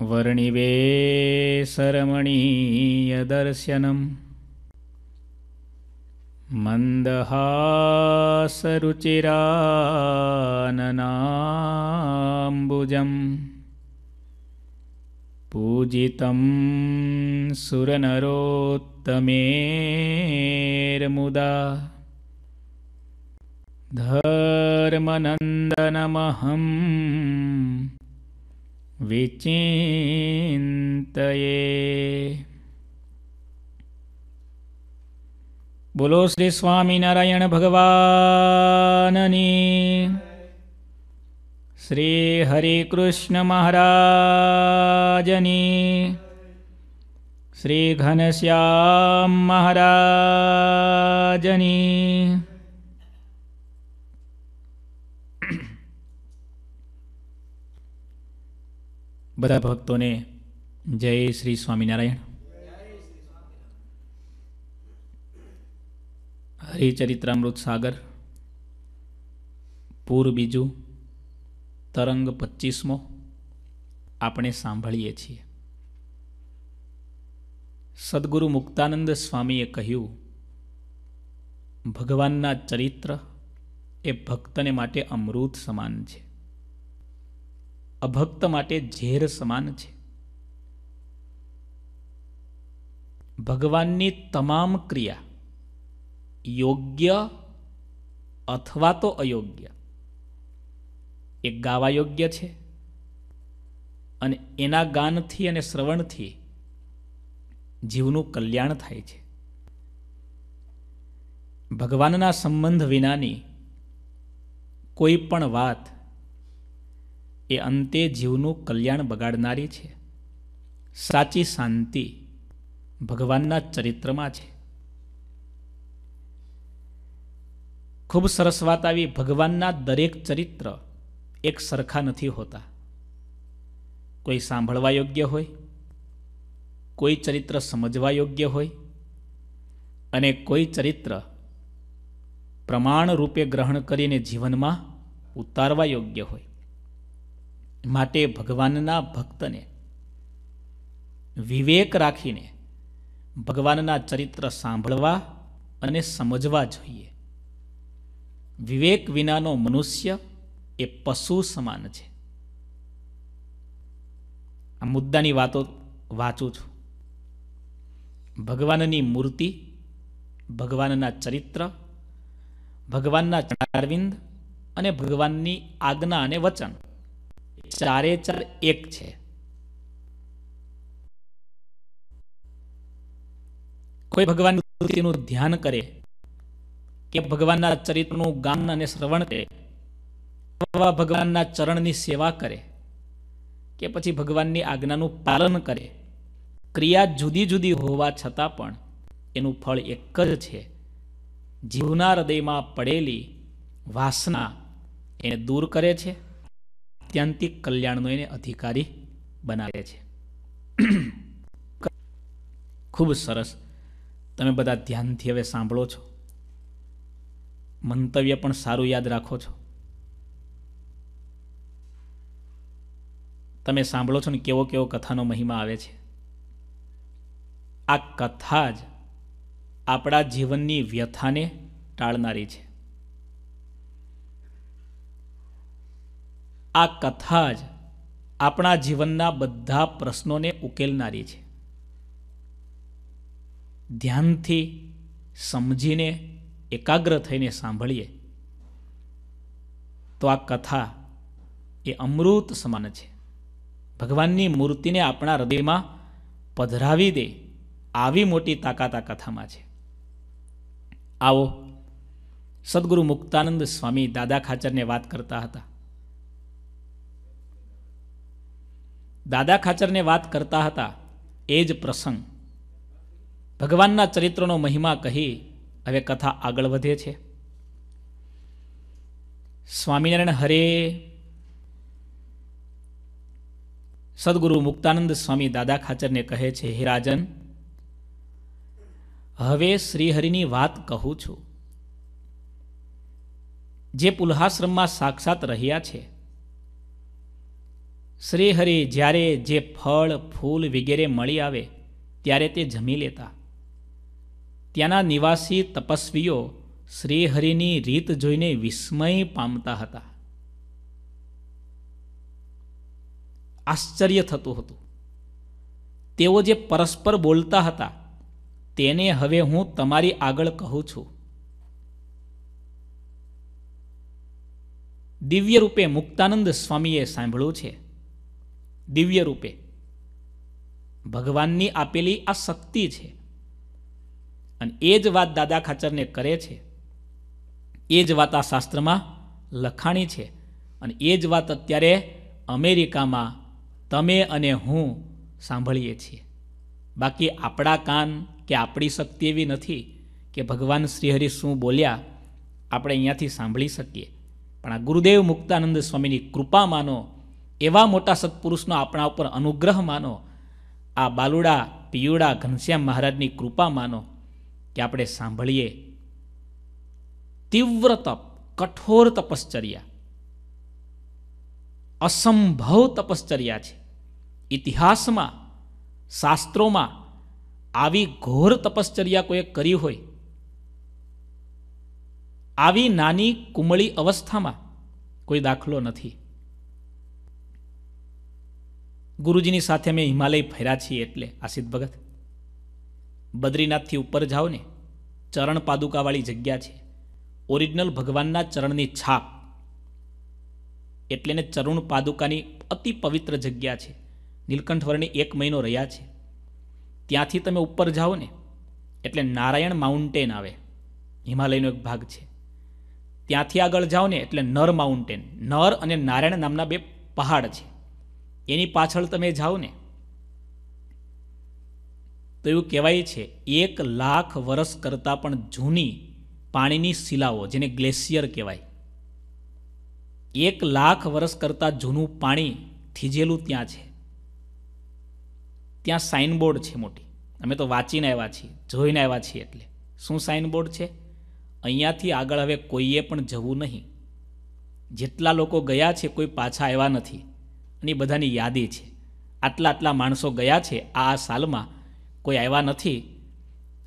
वर्णिवेसरमणीयदर्शनम् मन्दहासरुचिराननाम्बुजं पूजितं सुरनरोत्तमेर्मुदा धर्मनन्दनमहम् વિચિંતયે બોલો શ્રી સ્વામિનારાયણ ભગવાનની શ્રી હરિકૃષ્ણ મહારાજની શ્રી ઘનશ્યામ મહારાજની બધા ભક્તોને જય શ્રી સ્વામિનારાયણ હરિચરિત્રામૃત સાગર પૂર બીજું તરંગ પચીસમો આપણે સાંભળીએ છીએ સદગુરુ મુક્તાનંદ સ્વામીએ કહ્યું ભગવાનના ચરિત્ર એ ભક્તને માટે અમૃત સમાન છે અભક્ત માટે ઝેર સમાન છે ભગવાનની તમામ ક્રિયા યોગ્ય અથવા તો અયોગ્ય એ ગાવા યોગ્ય છે અને એના ગાનથી અને શ્રવણથી જીવનું કલ્યાણ થાય છે ભગવાનના સંબંધ વિનાની કોઈ પણ વાત એ અંતે જીવનું કલ્યાણ બગાડનારી છે સાચી શાંતિ ભગવાનના ચરિત્રમાં છે ખૂબ સરસ વાત આવી ભગવાનના દરેક ચરિત્ર એક સરખા નથી હોતા કોઈ સાંભળવા યોગ્ય હોય કોઈ ચરિત્ર સમજવા યોગ્ય હોય અને કોઈ ચરિત્ર પ્રમાણરૂપે ગ્રહણ કરીને જીવનમાં ઉતારવા યોગ્ય હોય માટે ભગવાનના ભક્તને વિવેક રાખીને ભગવાનના ચરિત્ર સાંભળવા અને સમજવા જોઈએ વિવેક વિનાનો મનુષ્ય એ પશુ સમાન છે આ મુદ્દાની વાતો વાંચું છું ભગવાનની મૂર્તિ ભગવાનના ચરિત્ર ભગવાનના ચણારવિંદ અને ભગવાનની આજ્ઞા અને વચન ચારે ચાર એક છે કોઈ ભગવાન મૂર્તિનું ધ્યાન કરે કે ભગવાનના ચરિત્રનું ગાન અને શ્રવણ કરે અથવા ભગવાનના ચરણની સેવા કરે કે પછી ભગવાનની આજ્ઞાનું પાલન કરે ક્રિયા જુદી જુદી હોવા છતાં પણ એનું ફળ એક જ છે જીવના હૃદયમાં પડેલી વાસના એને દૂર કરે છે આત્યંતિક કલ્યાણનો એને અધિકારી બનાવે છે ખૂબ સરસ તમે બધા ધ્યાનથી હવે સાંભળો છો મંતવ્ય પણ સારું યાદ રાખો છો તમે સાંભળો છો ને કેવો કેવો કથાનો મહિમા આવે છે આ કથા જ આપણા જીવનની વ્યથાને ટાળનારી છે આ કથા જ આપણા જીવનના બધા પ્રશ્નોને ઉકેલનારી છે ધ્યાનથી સમજીને એકાગ્ર થઈને સાંભળીએ તો આ કથા એ અમૃત સમાન છે ભગવાનની મૂર્તિને આપણા હૃદયમાં પધરાવી દે આવી મોટી તાકાત આ કથામાં છે આવો સદગુરુ મુક્તાનંદ સ્વામી દાદા ખાચરને વાત કરતા હતા દાદા ખાચરને વાત કરતા હતા એ જ પ્રસંગ ભગવાનના ચરિત્રનો મહિમા કહી હવે કથા આગળ વધે છે સ્વામિનારાયણ હરે સદગુરુ મુક્તાનંદ સ્વામી દાદા ખાચરને કહે છે હે રાજન હવે શ્રીહરિની વાત કહું છું જે પુલ્હાશ્રમમાં સાક્ષાત રહ્યા છે શ્રીહરિ જ્યારે જે ફળ ફૂલ વગેરે મળી આવે ત્યારે તે જમી લેતા ત્યાંના નિવાસી તપસ્વીઓ શ્રીહરિની રીત જોઈને વિસ્મય પામતા હતા આશ્ચર્ય થતું હતું તેઓ જે પરસ્પર બોલતા હતા તેને હવે હું તમારી આગળ કહું છું દિવ્ય રૂપે મુક્તાનંદ સ્વામીએ સાંભળ્યું છે દિવ્ય રૂપે ભગવાનની આપેલી આ શક્તિ છે અને એ જ વાત દાદા ખાચરને કરે છે એ જ વાત આ શાસ્ત્રમાં લખાણી છે અને એ જ વાત અત્યારે અમેરિકામાં તમે અને હું સાંભળીએ છીએ બાકી આપણા કાન કે આપણી શક્તિ એવી નથી કે ભગવાન શ્રીહરિ શું બોલ્યા આપણે અહીંયાથી સાંભળી શકીએ પણ આ ગુરુદેવ મુક્તાનંદ સ્વામીની કૃપા માનો એવા મોટા સત્પુરુષનો આપણા ઉપર અનુગ્રહ માનો આ બાલુડા પિયુડા ઘનશ્યામ મહારાજની કૃપા માનો કે આપણે સાંભળીએ તીવ્ર તપ કઠોર તપશ્ચર્યા અસંભવ તપશ્ચર્યા છે ઇતિહાસમાં શાસ્ત્રોમાં આવી ઘોર તપશ્ચર્યા કોઈએ કરી હોય આવી નાની કુમળી અવસ્થામાં કોઈ દાખલો નથી ગુરુજીની સાથે અમે હિમાલય ફર્યા છીએ એટલે આસિદ ભગત બદ્રીનાથથી ઉપર જાઓ ને ચરણ પાદુકાવાળી જગ્યા છે ઓરિજિનલ ભગવાનના ચરણની છાપ એટલે ને ચરુણ પાદુકાની અતિ પવિત્ર જગ્યા છે નીલકંઠ વર્ણી એક મહિનો રહ્યા છે ત્યાંથી તમે ઉપર જાઓ ને એટલે નારાયણ માઉન્ટેન આવે હિમાલયનો એક ભાગ છે ત્યાંથી આગળ જાઓ ને એટલે નર માઉન્ટેન નર અને નારાયણ નામના બે પહાડ છે એની પાછળ તમે જાઓ ને તો એવું કહેવાય છે એક લાખ વર્ષ કરતાં પણ જૂની પાણીની શિલાઓ જેને ગ્લેશિયર કહેવાય એક લાખ વર્ષ કરતાં જૂનું પાણી થીજેલું ત્યાં છે ત્યાં સાઇનબોર્ડ છે મોટી અમે તો વાંચીને આવ્યા છીએ જોઈને આવ્યા છીએ એટલે શું સાઇનબોર્ડ છે અહીંયાથી આગળ હવે કોઈએ પણ જવું નહીં જેટલા લોકો ગયા છે કોઈ પાછા આવ્યા નથી ની બધાની યાદી છે આટલા આટલા માણસો ગયા છે આ સાલમાં કોઈ આવ્યા નથી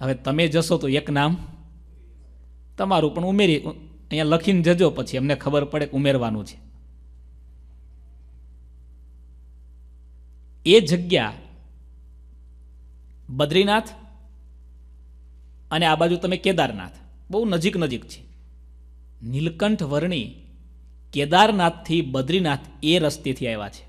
હવે તમે જશો તો એક નામ તમારું પણ ઉમેરી અહીંયા લખીને જજો પછી અમને ખબર પડે ઉમેરવાનું છે એ જગ્યા બદ્રીનાથ અને આ બાજુ તમે કેદારનાથ બહુ નજીક નજીક છે નીલકંઠ વર્ણી કેદારનાથથી બદ્રીનાથ એ રસ્તેથી આવ્યા છે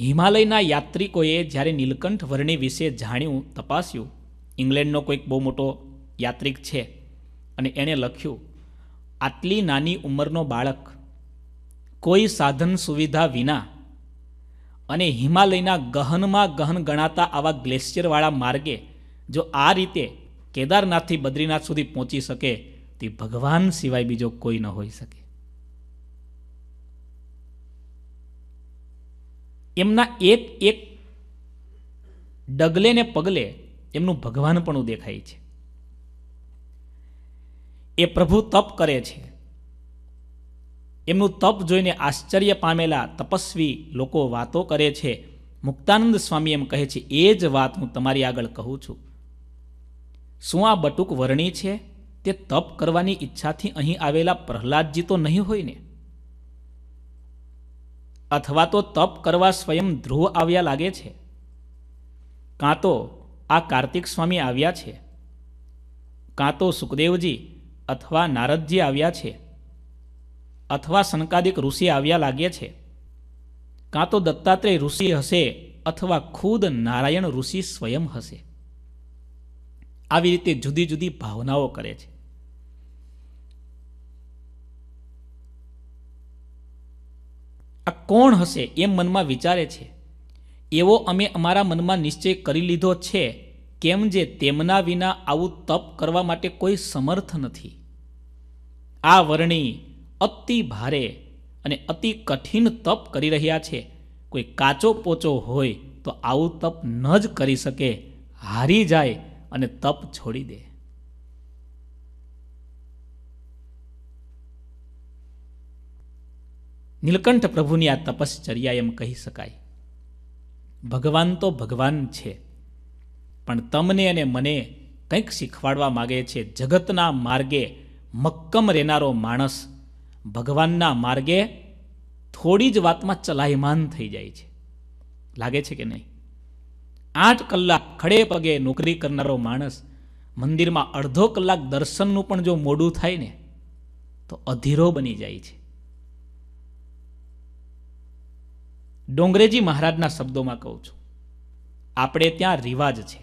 હિમાલયના યાત્રિકોએ જ્યારે નીલકંઠ વર્ણિ વિશે જાણ્યું તપાસ્યું ઇંગ્લેન્ડનો કોઈક બહુ મોટો યાત્રિક છે અને એણે લખ્યું આટલી નાની ઉંમરનો બાળક કોઈ સાધન સુવિધા વિના અને હિમાલયના ગહનમાં ગહન ગણાતા આવા ગ્લેશિયરવાળા માર્ગે જો આ રીતે કેદારનાથથી બદ્રીનાથ સુધી પહોંચી શકે તે ભગવાન સિવાય બીજો કોઈ ન હોઈ શકે એમના એક એક ડગલે ને પગલે એમનું ભગવાનપણું દેખાય છે એ પ્રભુ તપ કરે છે એમનું તપ જોઈને આશ્ચર્ય પામેલા તપસ્વી લોકો વાતો કરે છે મુક્તાનંદ સ્વામી એમ કહે છે એ જ વાત હું તમારી આગળ કહું છું શું આ બટુક વર્ણી છે તે તપ કરવાની ઈચ્છાથી અહીં આવેલા પ્રહલાદજી તો નહીં હોય ને અથવા તો તપ કરવા સ્વયં ધ્રુવ આવ્યા લાગે છે કાં તો આ કાર્તિક સ્વામી આવ્યા છે કાં તો સુખદેવજી અથવા નારદજી આવ્યા છે અથવા શંકાદિક ઋષિ આવ્યા લાગે છે કાં તો દત્તાત્રેય ઋષિ હશે અથવા ખુદ નારાયણ ઋષિ સ્વયં હશે આવી રીતે જુદી જુદી ભાવનાઓ કરે છે આ કોણ હશે એમ મનમાં વિચારે છે એવો અમે અમારા મનમાં નિશ્ચય કરી લીધો છે કેમ જે તેમના વિના આવું તપ કરવા માટે કોઈ સમર્થ નથી આ વર્ણી અતિ ભારે અને અતિ કઠિન તપ કરી રહ્યા છે કોઈ કાચો પોચો હોય તો આવું તપ ન જ કરી શકે હારી જાય અને તપ છોડી દે નીલકંઠ પ્રભુની આ તપશ્ચર્યા એમ કહી શકાય ભગવાન તો ભગવાન છે પણ તમને અને મને કંઈક શીખવાડવા માગે છે જગતના માર્ગે મક્કમ રહેનારો માણસ ભગવાનના માર્ગે થોડી જ વાતમાં ચલાયમાન થઈ જાય છે લાગે છે કે નહીં આઠ કલાક ખડે પગે નોકરી કરનારો માણસ મંદિરમાં અડધો કલાક દર્શનનું પણ જો મોડું થાય ને તો અધીરો બની જાય છે ડોંગરેજી મહારાજના શબ્દોમાં કહું છું આપણે ત્યાં રિવાજ છે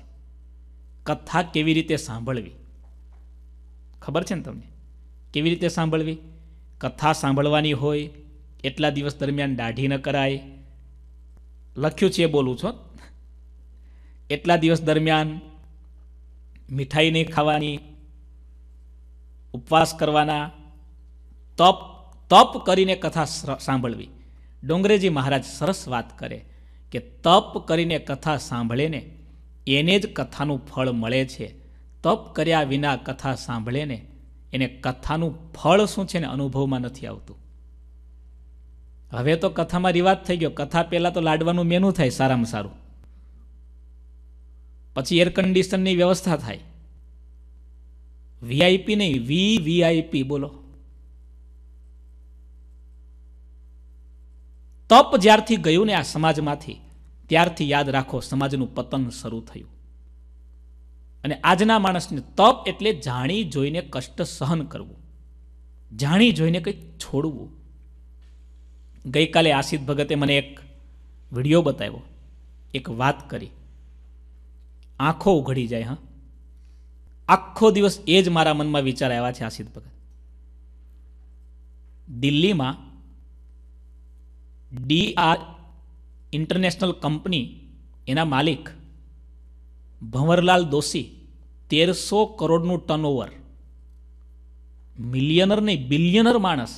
કથા કેવી રીતે સાંભળવી ખબર છે ને તમને કેવી રીતે સાંભળવી કથા સાંભળવાની હોય એટલા દિવસ દરમિયાન દાઢી ન કરાય લખ્યું છે બોલું છો એટલા દિવસ દરમિયાન મીઠાઈ નહીં ખાવાની ઉપવાસ કરવાના તપ તપ કરીને કથા સાંભળવી ડોંગરેજી મહારાજ સરસ વાત કરે કે તપ કરીને કથા સાંભળે ને એને જ કથાનું ફળ મળે છે તપ કર્યા વિના કથા સાંભળે ને એને કથાનું ફળ શું છે ને અનુભવમાં નથી આવતું હવે તો કથામાં રિવાજ થઈ ગયો કથા પહેલાં તો લાડવાનું મેનુ થાય સારામાં સારું પછી એર કન્ડિશનની વ્યવસ્થા થાય વીઆઈપી નહીં વી વીઆઈપી બોલો તપ જ્યારથી ગયું ને આ સમાજમાંથી ત્યારથી યાદ રાખો સમાજનું પતન શરૂ થયું અને આજના માણસને તપ એટલે જાણી જોઈને કષ્ટ સહન કરવું જાણી જોઈને કંઈક છોડવું ગઈકાલે આશિત ભગતે મને એક વિડીયો બતાવ્યો એક વાત કરી આંખો ઉઘડી જાય હા આખો દિવસ એ જ મારા મનમાં વિચાર આવ્યા છે આશિત ભગત દિલ્હીમાં ડી આર ઇન્ટરનેશનલ કંપની એના માલિક ભંવરલાલ દોશી તેરસો કરોડનું ટર્નઓવર મિલિયનર નહીં બિલિયનર માણસ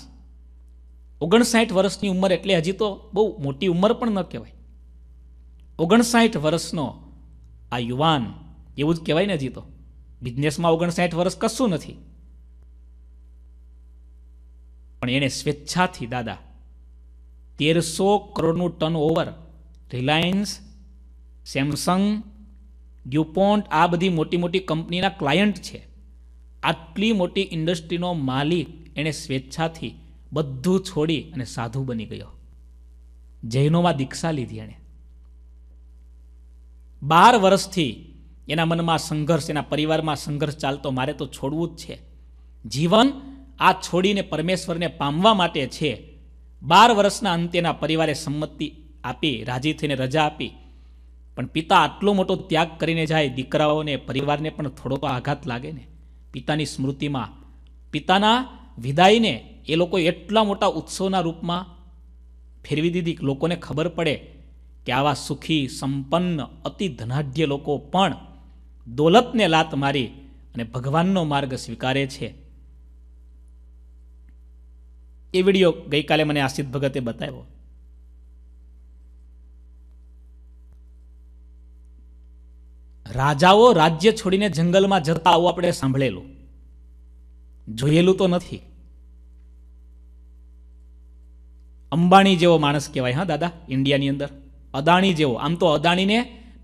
ઓગણસાઠ વર્ષની ઉંમર એટલે હજી તો બહુ મોટી ઉંમર પણ ન કહેવાય ઓગણસાઠ વર્ષનો આ યુવાન એવું જ કહેવાય ને હજી તો બિઝનેસમાં ઓગણસાઠ વર્ષ કશું નથી પણ એણે સ્વેચ્છાથી દાદા તેરસો કરોડનું turnover Reliance Samsung DuPont આ બધી મોટી મોટી કંપનીના ક્લાયન્ટ છે આટલી મોટી ઇન્ડસ્ટ્રીનો માલિક એણે સ્વેચ્છાથી બધું છોડી અને સાધુ બની ગયો જૈનોમાં દીક્ષા લીધી એણે બાર વર્ષથી એના મનમાં સંઘર્ષ એના પરિવારમાં સંઘર્ષ ચાલતો મારે તો છોડવું જ છે જીવન આ છોડીને પરમેશ્વરને પામવા માટે છે બાર વર્ષના અંત્યેના પરિવારે સંમતિ આપી રાજી થઈને રજા આપી પણ પિતા આટલો મોટો ત્યાગ કરીને જાય દીકરાઓને પરિવારને પણ થોડો તો આઘાત લાગે ને પિતાની સ્મૃતિમાં પિતાના વિદાયને એ લોકો એટલા મોટા ઉત્સવના રૂપમાં ફેરવી દીધી લોકોને ખબર પડે કે આવા સુખી સંપન્ન અતિ ધનાઢ્ય લોકો પણ દોલતને લાત મારી અને ભગવાનનો માર્ગ સ્વીકારે છે એ વિડીયો ગઈકાલે મને આસિત ભગતે બતાવ્યો રાજાઓ રાજ્ય છોડીને જંગલમાં જતા આવું આપણે સાંભળેલું જોયેલું તો નથી અંબાણી જેવો માણસ કહેવાય હા દાદા ઇન્ડિયાની અંદર અદાણી જેવો આમ તો અદાણીને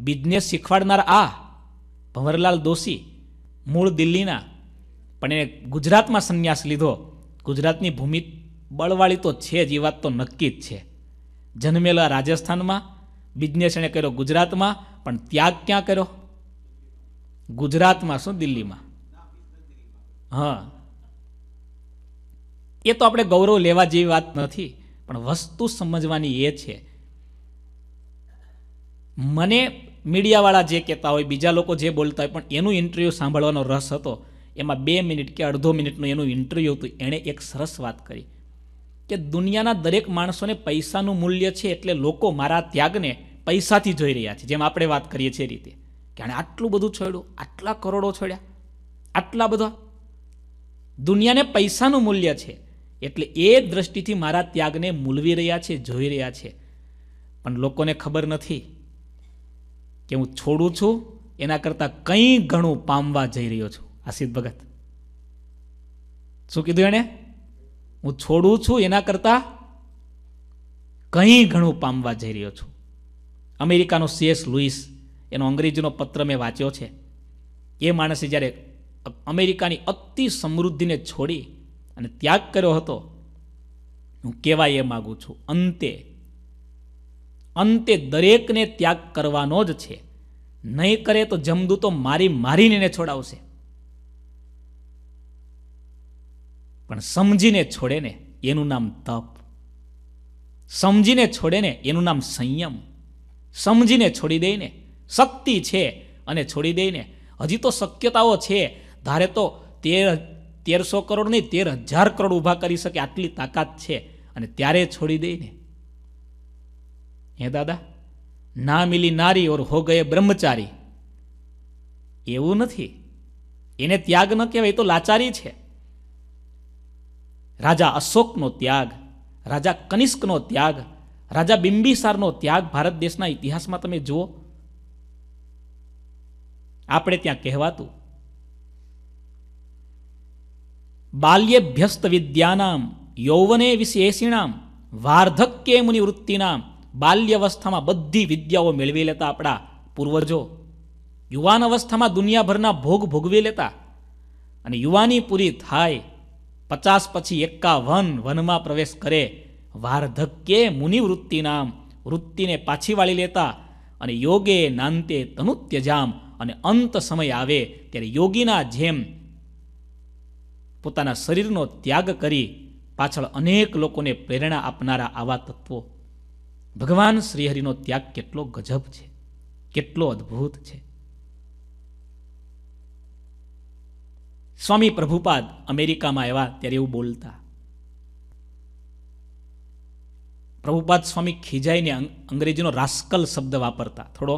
બિઝનેસ શીખવાડનાર આ ભંવરલાલ દોશી મૂળ દિલ્હીના પણ એણે ગુજરાતમાં સંન્યાસ લીધો ગુજરાતની ભૂમિ બળવાળી તો છે જ એ વાત તો નક્કી જ છે જન્મેલા રાજસ્થાનમાં બિઝનેસ એણે કર્યો ગુજરાતમાં પણ ત્યાગ ક્યાં કર્યો ગુજરાતમાં શું દિલ્હીમાં હા એ તો આપણે ગૌરવ લેવા જેવી વાત નથી પણ વસ્તુ સમજવાની એ છે મને મીડિયાવાળા જે કહેતા હોય બીજા લોકો જે બોલતા હોય પણ એનું ઇન્ટરવ્યૂ સાંભળવાનો રસ હતો એમાં બે મિનિટ કે અડધો મિનિટનું એનું ઇન્ટરવ્યૂ હતું એણે એક સરસ વાત કરી કે દુનિયાના દરેક માણસોને પૈસાનું મૂલ્ય છે એટલે લોકો મારા ત્યાગને પૈસાથી જોઈ રહ્યા છે જેમ આપણે વાત કરીએ છીએ રીતે કે આણે આટલું બધું છોડ્યું આટલા કરોડો છોડ્યા આટલા બધા દુનિયાને પૈસાનું મૂલ્ય છે એટલે એ દ્રષ્ટિથી મારા ત્યાગને મૂલવી રહ્યા છે જોઈ રહ્યા છે પણ લોકોને ખબર નથી કે હું છોડું છું એના કરતાં કંઈ ઘણું પામવા જઈ રહ્યો છું આસિદ ભગત શું કીધું એણે હું છોડું છું એના કરતાં કંઈ ઘણું પામવા જઈ રહ્યો છું અમેરિકાનો સીએસ લુઈસ એનો અંગ્રેજીનો પત્ર મેં વાંચ્યો છે એ માણસે જ્યારે અમેરિકાની અતિ સમૃદ્ધિને છોડી અને ત્યાગ કર્યો હતો હું કહેવા એ માગું છું અંતે અંતે દરેકને ત્યાગ કરવાનો જ છે નહીં કરે તો જમદૂતો મારી મારીને એને છોડાવશે પણ સમજીને છોડે ને એનું નામ તપ સમજીને છોડે ને એનું નામ સંયમ સમજીને છોડી દઈને શક્તિ છે અને છોડી દઈને હજી તો શક્યતાઓ છે ધારે તો તેર તેરસો કરોડ નહીં તેર હજાર કરોડ ઊભા કરી શકે આટલી તાકાત છે અને ત્યારે છોડી દઈને ને હે દાદા ના મિલી નારી ઓર હો ગયે બ્રહ્મચારી એવું નથી એને ત્યાગ ન કહેવાય તો લાચારી છે રાજા અશોકનો ત્યાગ રાજા કનિષ્કનો ત્યાગ રાજા બિંબિસારનો ત્યાગ ભારત દેશના ઇતિહાસમાં તમે જુઓ આપણે ત્યાં કહેવાતું બાલ્યેભ્યસ્ત વિદ્યાનામ યૌવને વિશેષીણામ વાર્ધક્ય મુનિવૃત્તિનામ બાલ્યવસ્થામાં બધી વિદ્યાઓ મેળવી લેતા આપણા પૂર્વજો યુવાન અવસ્થામાં દુનિયાભરના ભોગ ભોગવી લેતા અને યુવાની પૂરી થાય પચાસ પછી એકાવન વનમાં પ્રવેશ કરે વાર્ધક્યે મુનિવૃત્તિ નામ વૃત્તિને પાછી વાળી લેતા અને યોગે નાંતે તનુત્યજામ અને અંત સમય આવે ત્યારે યોગીના જેમ પોતાના શરીરનો ત્યાગ કરી પાછળ અનેક લોકોને પ્રેરણા આપનારા આવા તત્વો ભગવાન શ્રીહરિનો ત્યાગ કેટલો ગજબ છે કેટલો અદ્ભુત છે સ્વામી પ્રભુપાદ અમેરિકામાં આવ્યા ત્યારે એવું બોલતા પ્રભુપાદ સ્વામી ખીજાઈને અંગ્રેજીનો રાસ્કલ શબ્દ વાપરતા થોડો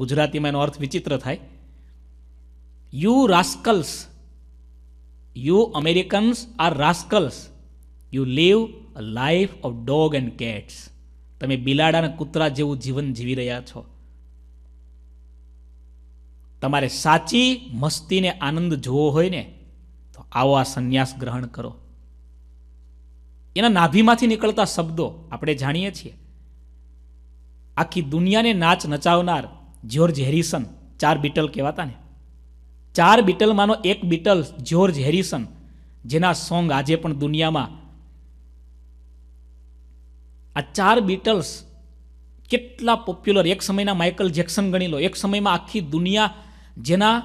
ગુજરાતીમાં એનો અર્થ વિચિત્ર થાય you rascals you Americans are rascals you live a life of dog and cats તમે બિલાડા અને કૂતરા જેવું જીવન જીવી રહ્યા છો તમારે સાચી મસ્તીને આનંદ જોવો હોય ને તો આવો આ સંન્યાસ ગ્રહણ કરો એના નાભીમાંથી નીકળતા શબ્દો આપણે જાણીએ છીએ આખી દુનિયાને નાચ નચાવનાર જ્યોર્જ હેરિસન ચાર બીટલ કહેવાતા ને ચાર બીટલમાંનો એક બીટલ જ્યોર્જ હેરિસન જેના સોંગ આજે પણ દુનિયામાં આ ચાર બીટલ્સ કેટલા પોપ્યુલર એક સમયના માઇકલ જેક્સન ગણી લો એક સમયમાં આખી દુનિયા જેના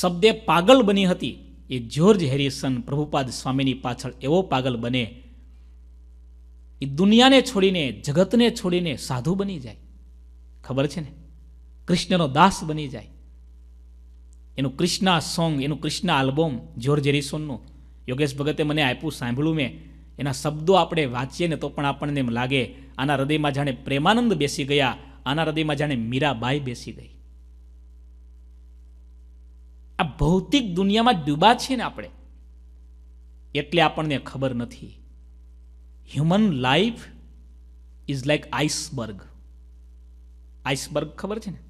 શબ્દે પાગલ બની હતી એ જ્યોર્જ હેરિસન પ્રભુપાદ સ્વામીની પાછળ એવો પાગલ બને એ દુનિયાને છોડીને જગતને છોડીને સાધુ બની જાય ખબર છે ને કૃષ્ણનો દાસ બની જાય એનું કૃષ્ણા સોંગ એનું કૃષ્ણા આલ્બમ જ્યોર્જ હેરિસનનું યોગેશ ભગતે મને આપ્યું સાંભળ્યું મેં એના શબ્દો આપણે વાંચીએ ને તો પણ આપણને એમ લાગે આના હૃદયમાં જાણે પ્રેમાનંદ બેસી ગયા આના હૃદયમાં જાણે મીરાબાઈ બેસી ગઈ આ ભૌતિક દુનિયામાં ડૂબા છીએ ને આપણે એટલે આપણને ખબર નથી human life is like iceberg iceberg ખબર છે ને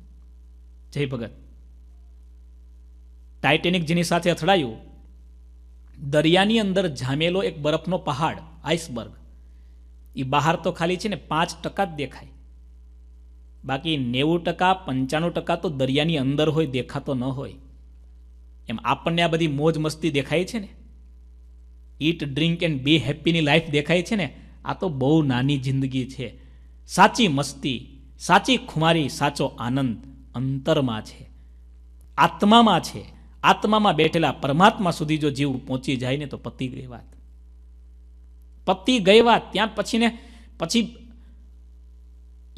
જય ભગત ટાઇટેનિક જેની સાથે અથડાયું દરિયાની અંદર જામેલો એક બરફનો પહાડ આઈસબર્ગ એ બહાર તો ખાલી છે ને પાંચ ટકા જ દેખાય બાકી નેવું ટકા પંચાણું ટકા તો દરિયાની અંદર હોય દેખાતો ન હોય એમ આપણને આ બધી મોજ મસ્તી દેખાય છે ને ઈટ ડ્રિંક એન્ડ બી હેપીની લાઈફ દેખાય છે ને આ તો બહુ નાની જિંદગી છે સાચી મસ્તી સાચી ખુમારી સાચો આનંદ અંતરમાં છે આત્મામાં છે આત્મામાં બેઠેલા પરમાત્મા સુધી જો જીવ પહોંચી જાય ને તો પતી ગઈ વાત પતી ગઈ વાત ત્યાં પછી ને પછી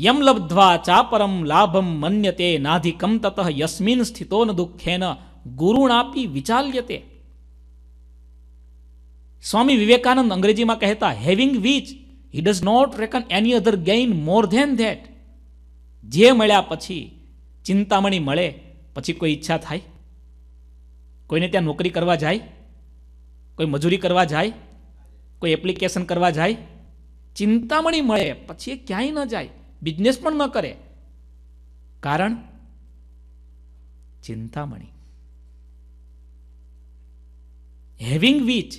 યમ ચાપરમ ચા પરમ લાભમ મન્યતે નાધિકમ તત યસ્મિન સ્થિતો ન દુઃખેન ગુરુણ ગુરુણાપી વિચાલ્યતે સ્વામી વિવેકાનંદ અંગ્રેજીમાં કહેતા having which he does not reckon any other gain more than that જે મળ્યા પછી ચિંતામણી મળે પછી કોઈ ઈચ્છા થાય કોઈને ત્યાં નોકરી કરવા જાય કોઈ મજૂરી કરવા જાય કોઈ એપ્લિકેશન કરવા જાય ચિંતામણી મળે પછી એ ક્યાંય ન જાય બિઝનેસ પણ ન કરે કારણ ચિંતામણી હેવિંગ વિચ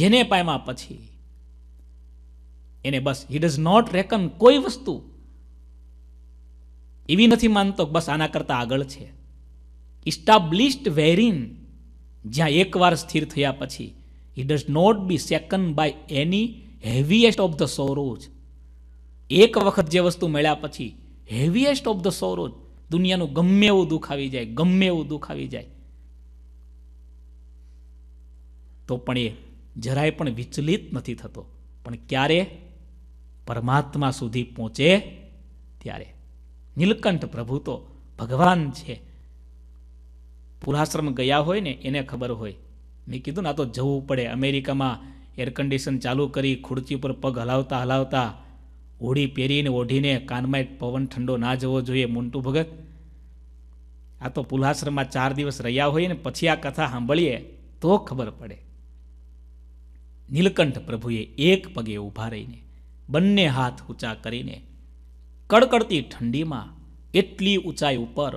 જેને પામ્યા પછી એને બસ હી ડઝ નોટ રેકન કોઈ વસ્તુ એવી નથી માનતો બસ આના કરતાં આગળ છે ઇસ્ટાબ્લિશ્ડ વેરિન જ્યાં એકવાર સ્થિર થયા પછી he does not be second by any heaviest of the sorrows એક વખત જે વસ્તુ મળ્યા પછી હેવીએસ્ટ ઓફ ધ સોરોજ દુનિયાનું ગમે એવું દુઃખ આવી જાય ગમે એવું દુઃખ આવી જાય તો પણ એ જરાય પણ વિચલિત નથી થતો પણ ક્યારે પરમાત્મા સુધી પહોંચે ત્યારે નીલકંઠ પ્રભુ તો ભગવાન છે પુરાશ્રમ ગયા હોય ને એને ખબર હોય મેં કીધું ને આ તો જવું પડે અમેરિકામાં એર કન્ડિશન ચાલુ કરી ખુરચી ઉપર પગ હલાવતા હલાવતા ઓઢી પહેરીને ઓઢીને કાનમાં એક પવન ઠંડો ના જવો જોઈએ મોન્ટુ ભગત આ તો પુલાશ્રમમાં ચાર દિવસ રહ્યા હોય ને પછી આ કથા સાંભળીએ તો ખબર પડે નીલકંઠ પ્રભુએ એક પગે ઊભા રહીને બંને હાથ ઊંચા કરીને કડકડતી ઠંડીમાં એટલી ઊંચાઈ ઉપર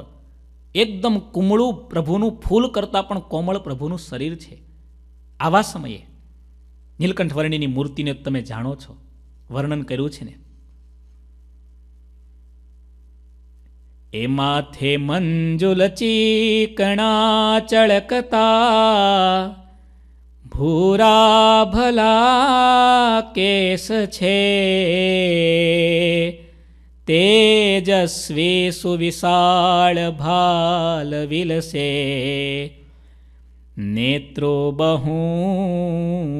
એકદમ કુમળું પ્રભુનું ફૂલ કરતાં પણ કોમળ પ્રભુનું શરીર છે આવા સમયે નીલકંઠ વર્ણિની મૂર્તિને તમે જાણો છો વર્ણન કર્યું છે ને એ માથે મંજુલ ચીકણા ચળકતા ભૂરા ભલા કેસ છે તેજસ્વી સુવિશાળ ભાલ વિલસે નેત્રો બહુ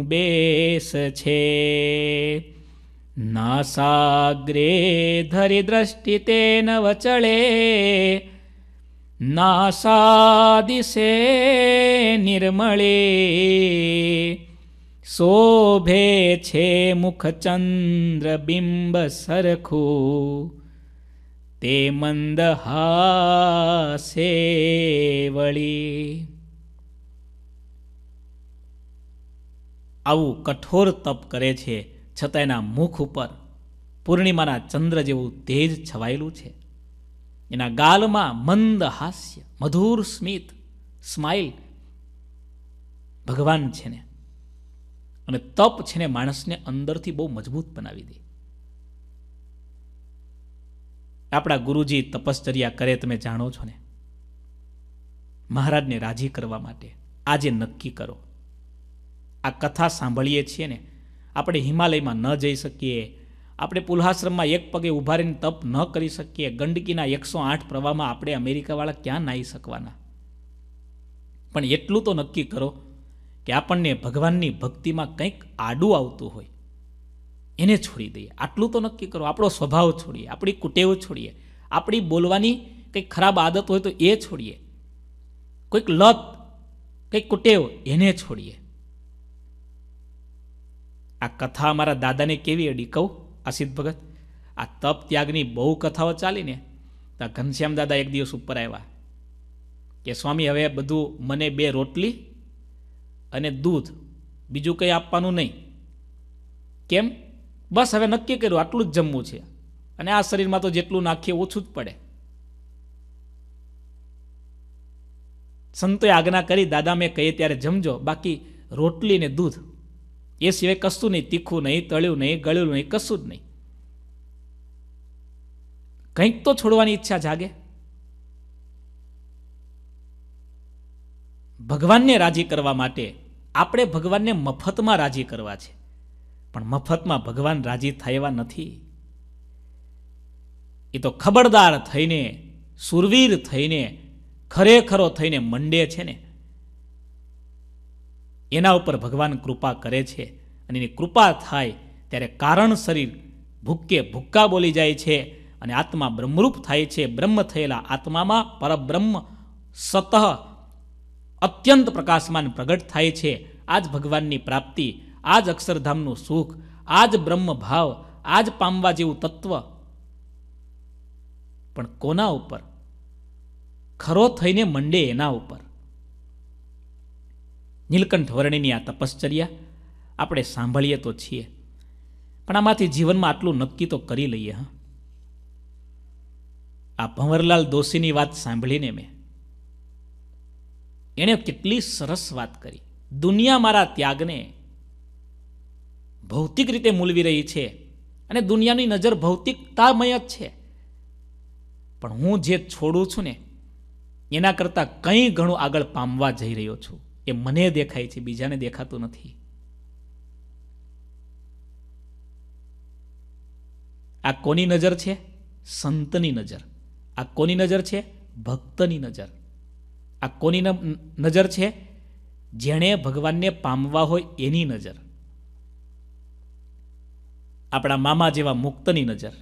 બેસ છે નાસાગ્રે ધરી દ્રષ્ટિ તેન વચળે ನಾಸಾದಿಸೆ નિર્મળે શોભે છે મુખચંદ્ર બિંબ સરખું તે મંદ હાસે વળી આવું કઠોર તપ કરે છે છતાં મુખ ઉપર પૂર્ણિમાના ચંદ્ર જેવું તેજ છવાયેલું છે એના ગાલમાં મંદ હાસ્ય મધુર સ્મિત સ્માઇલ ભગવાન છે ને અને તપ છે ને માણસને અંદરથી બહુ મજબૂત બનાવી દે આપણા ગુરુજી તપશ્ચર્યા કરે તમે જાણો છો ને મહારાજને રાજી કરવા માટે આજે નક્કી કરો આ કથા સાંભળીએ છીએ ને આપણે હિમાલયમાં ન જઈ શકીએ આપણે પુલ્હાશ્રમમાં એક પગે ઊભા રહીને તપ ન કરી શકીએ ગંડકીના એકસો આઠ પ્રવાહમાં આપણે અમેરિકાવાળા ક્યાં નાહી શકવાના પણ એટલું તો નક્કી કરો કે આપણને ભગવાનની ભક્તિમાં કંઈક આડું આવતું હોય એને છોડી દઈએ આટલું તો નક્કી કરો આપણો સ્વભાવ છોડીએ આપણી કુટેવ છોડીએ આપણી બોલવાની કંઈક ખરાબ આદત હોય તો એ છોડીએ કોઈક લત કંઈક કુટેવ એને છોડીએ આ કથા અમારા દાદાને કેવી અડી કહું આ ભગત આ તપ ત્યાગની બહુ કથાઓ ચાલીને ત્યાં ઘનશ્યામ દાદા એક દિવસ ઉપર આવ્યા કે સ્વામી હવે બધું મને બે રોટલી અને દૂધ બીજું કંઈ આપવાનું નહીં કેમ બસ હવે નક્કી કર્યું આટલું જ જમવું છે અને આ શરીરમાં તો જેટલું નાખીએ ઓછું જ પડે સંતોએ આજ્ઞા કરી દાદા મેં કહીએ ત્યારે જમજો બાકી રોટલી ને દૂધ એ સિવાય કશું નહીં તીખું નહીં તળ્યું નહીં ગળ્યું નહીં કશું જ નહીં કંઈક તો છોડવાની ઈચ્છા જાગે ભગવાનને રાજી કરવા માટે આપણે ભગવાનને મફતમાં રાજી કરવા છે પણ મફતમાં ભગવાન રાજી થયેવા નથી એ તો ખબરદાર થઈને સુરવીર થઈને ખરેખરો થઈને મંડે છે ને એના ઉપર ભગવાન કૃપા કરે છે અને એની કૃપા થાય ત્યારે કારણ શરીર ભૂક્કે ભૂક્કા બોલી જાય છે અને આત્મા બ્રહ્મરૂપ થાય છે બ્રહ્મ થયેલા આત્મામાં પરબ્રહ્મ સતઃ અત્યંત પ્રકાશમાન પ્રગટ થાય છે આ જ ભગવાનની પ્રાપ્તિ આ જ અક્ષરધામનું સુખ આ જ બ્રહ્મ ભાવ આ જ પામવા જેવું તત્વ પણ કોના ઉપર ખરો થઈને મંડે એના ઉપર નીલકંઠ વર્ણિની આ તપશ્ચર્યા આપણે સાંભળીએ તો છીએ પણ આમાંથી જીવનમાં આટલું નક્કી તો કરી લઈએ હા આ ભંવરલાલ દોશીની વાત સાંભળીને મેં એણે કેટલી સરસ વાત કરી દુનિયા મારા ત્યાગને ભૌતિક રીતે મૂલવી રહી છે અને દુનિયાની નજર ભૌતિકતામય જ છે પણ હું જે છોડું છું ને એના કરતાં કંઈ ઘણું આગળ પામવા જઈ રહ્યો છું એ મને દેખાય છે બીજાને દેખાતું નથી આ કોની નજર છે સંતની નજર આ કોની નજર છે ભક્તની નજર આ કોની નજર છે જેણે ભગવાનને પામવા હોય એની નજર આપણા મામા જેવા મુક્તની નજર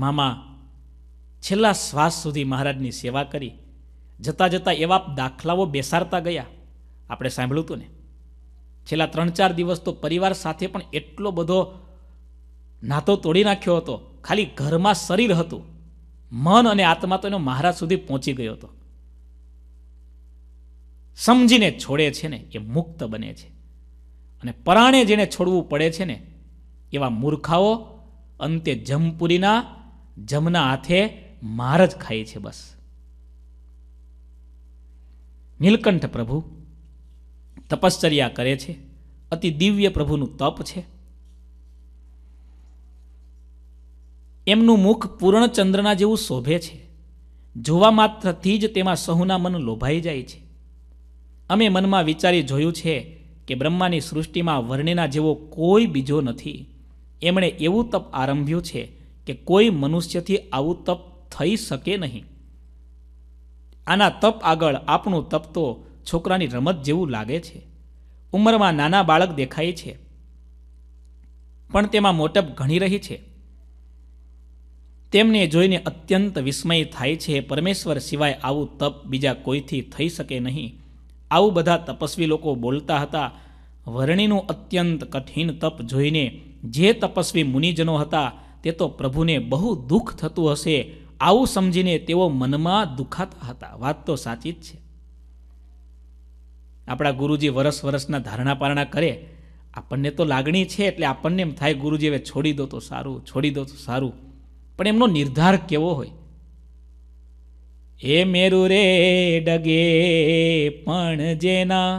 મામા છેલ્લા શ્વાસ સુધી મહારાજની સેવા કરી જતાં જતાં એવા દાખલાઓ બેસાડતા ગયા આપણે સાંભળ્યું હતું ને છેલ્લા ત્રણ ચાર દિવસ તો પરિવાર સાથે પણ એટલો બધો નાતો તોડી નાખ્યો હતો ખાલી ઘરમાં શરીર હતું મન અને આત્મા તો એનો મહારાજ સુધી પહોંચી ગયો હતો સમજીને છોડે છે ને એ મુક્ત બને છે અને પરાણે જેને છોડવું પડે છે ને એવા મૂર્ખાઓ અંતે જમપુરીના જમના હાથે માર જ ખાય છે બસ નીલકંઠ પ્રભુ તપશ્ચર્યા કરે છે અતિ દિવ્ય પ્રભુનું તપ છે એમનું મુખ પૂર્ણ ચંદ્રના જેવું શોભે છે જોવા માત્રથી જ તેમાં સહુના મન લોભાઈ જાય છે અમે મનમાં વિચારી જોયું છે કે બ્રહ્માની સૃષ્ટિમાં વર્ણિના જેવો કોઈ બીજો નથી એમણે એવું તપ આરંભ્યું છે કે કોઈ મનુષ્યથી આવું તપ થઈ શકે નહીં આના તપ આગળ આપણું તપ તો છોકરાની રમત જેવું લાગે છે ઉંમરમાં નાના બાળક દેખાય છે પણ તેમાં મોટપ ઘણી રહી છે તેમને જોઈને અત્યંત વિસ્મય થાય છે પરમેશ્વર સિવાય આવું તપ બીજા કોઈથી થઈ શકે નહીં આવું બધા તપસ્વી લોકો બોલતા હતા વરણીનું અત્યંત કઠિન તપ જોઈને જે તપસ્વી મુનિજનો હતા તે તો પ્રભુને બહુ દુઃખ થતું હશે આવું સમજીને તેઓ મનમાં દુખાતા હતા વાત તો સાચી જ છે આપણા ગુરુજી વરસ વરસના ધારણા પારણા કરે આપણને તો લાગણી છે એટલે આપણને એમ થાય ગુરુજી હવે છોડી દો તો સારું છોડી દો તો સારું પણ એમનો નિર્ધાર કેવો હોય એ મેરુ રે ડગે પણ જેના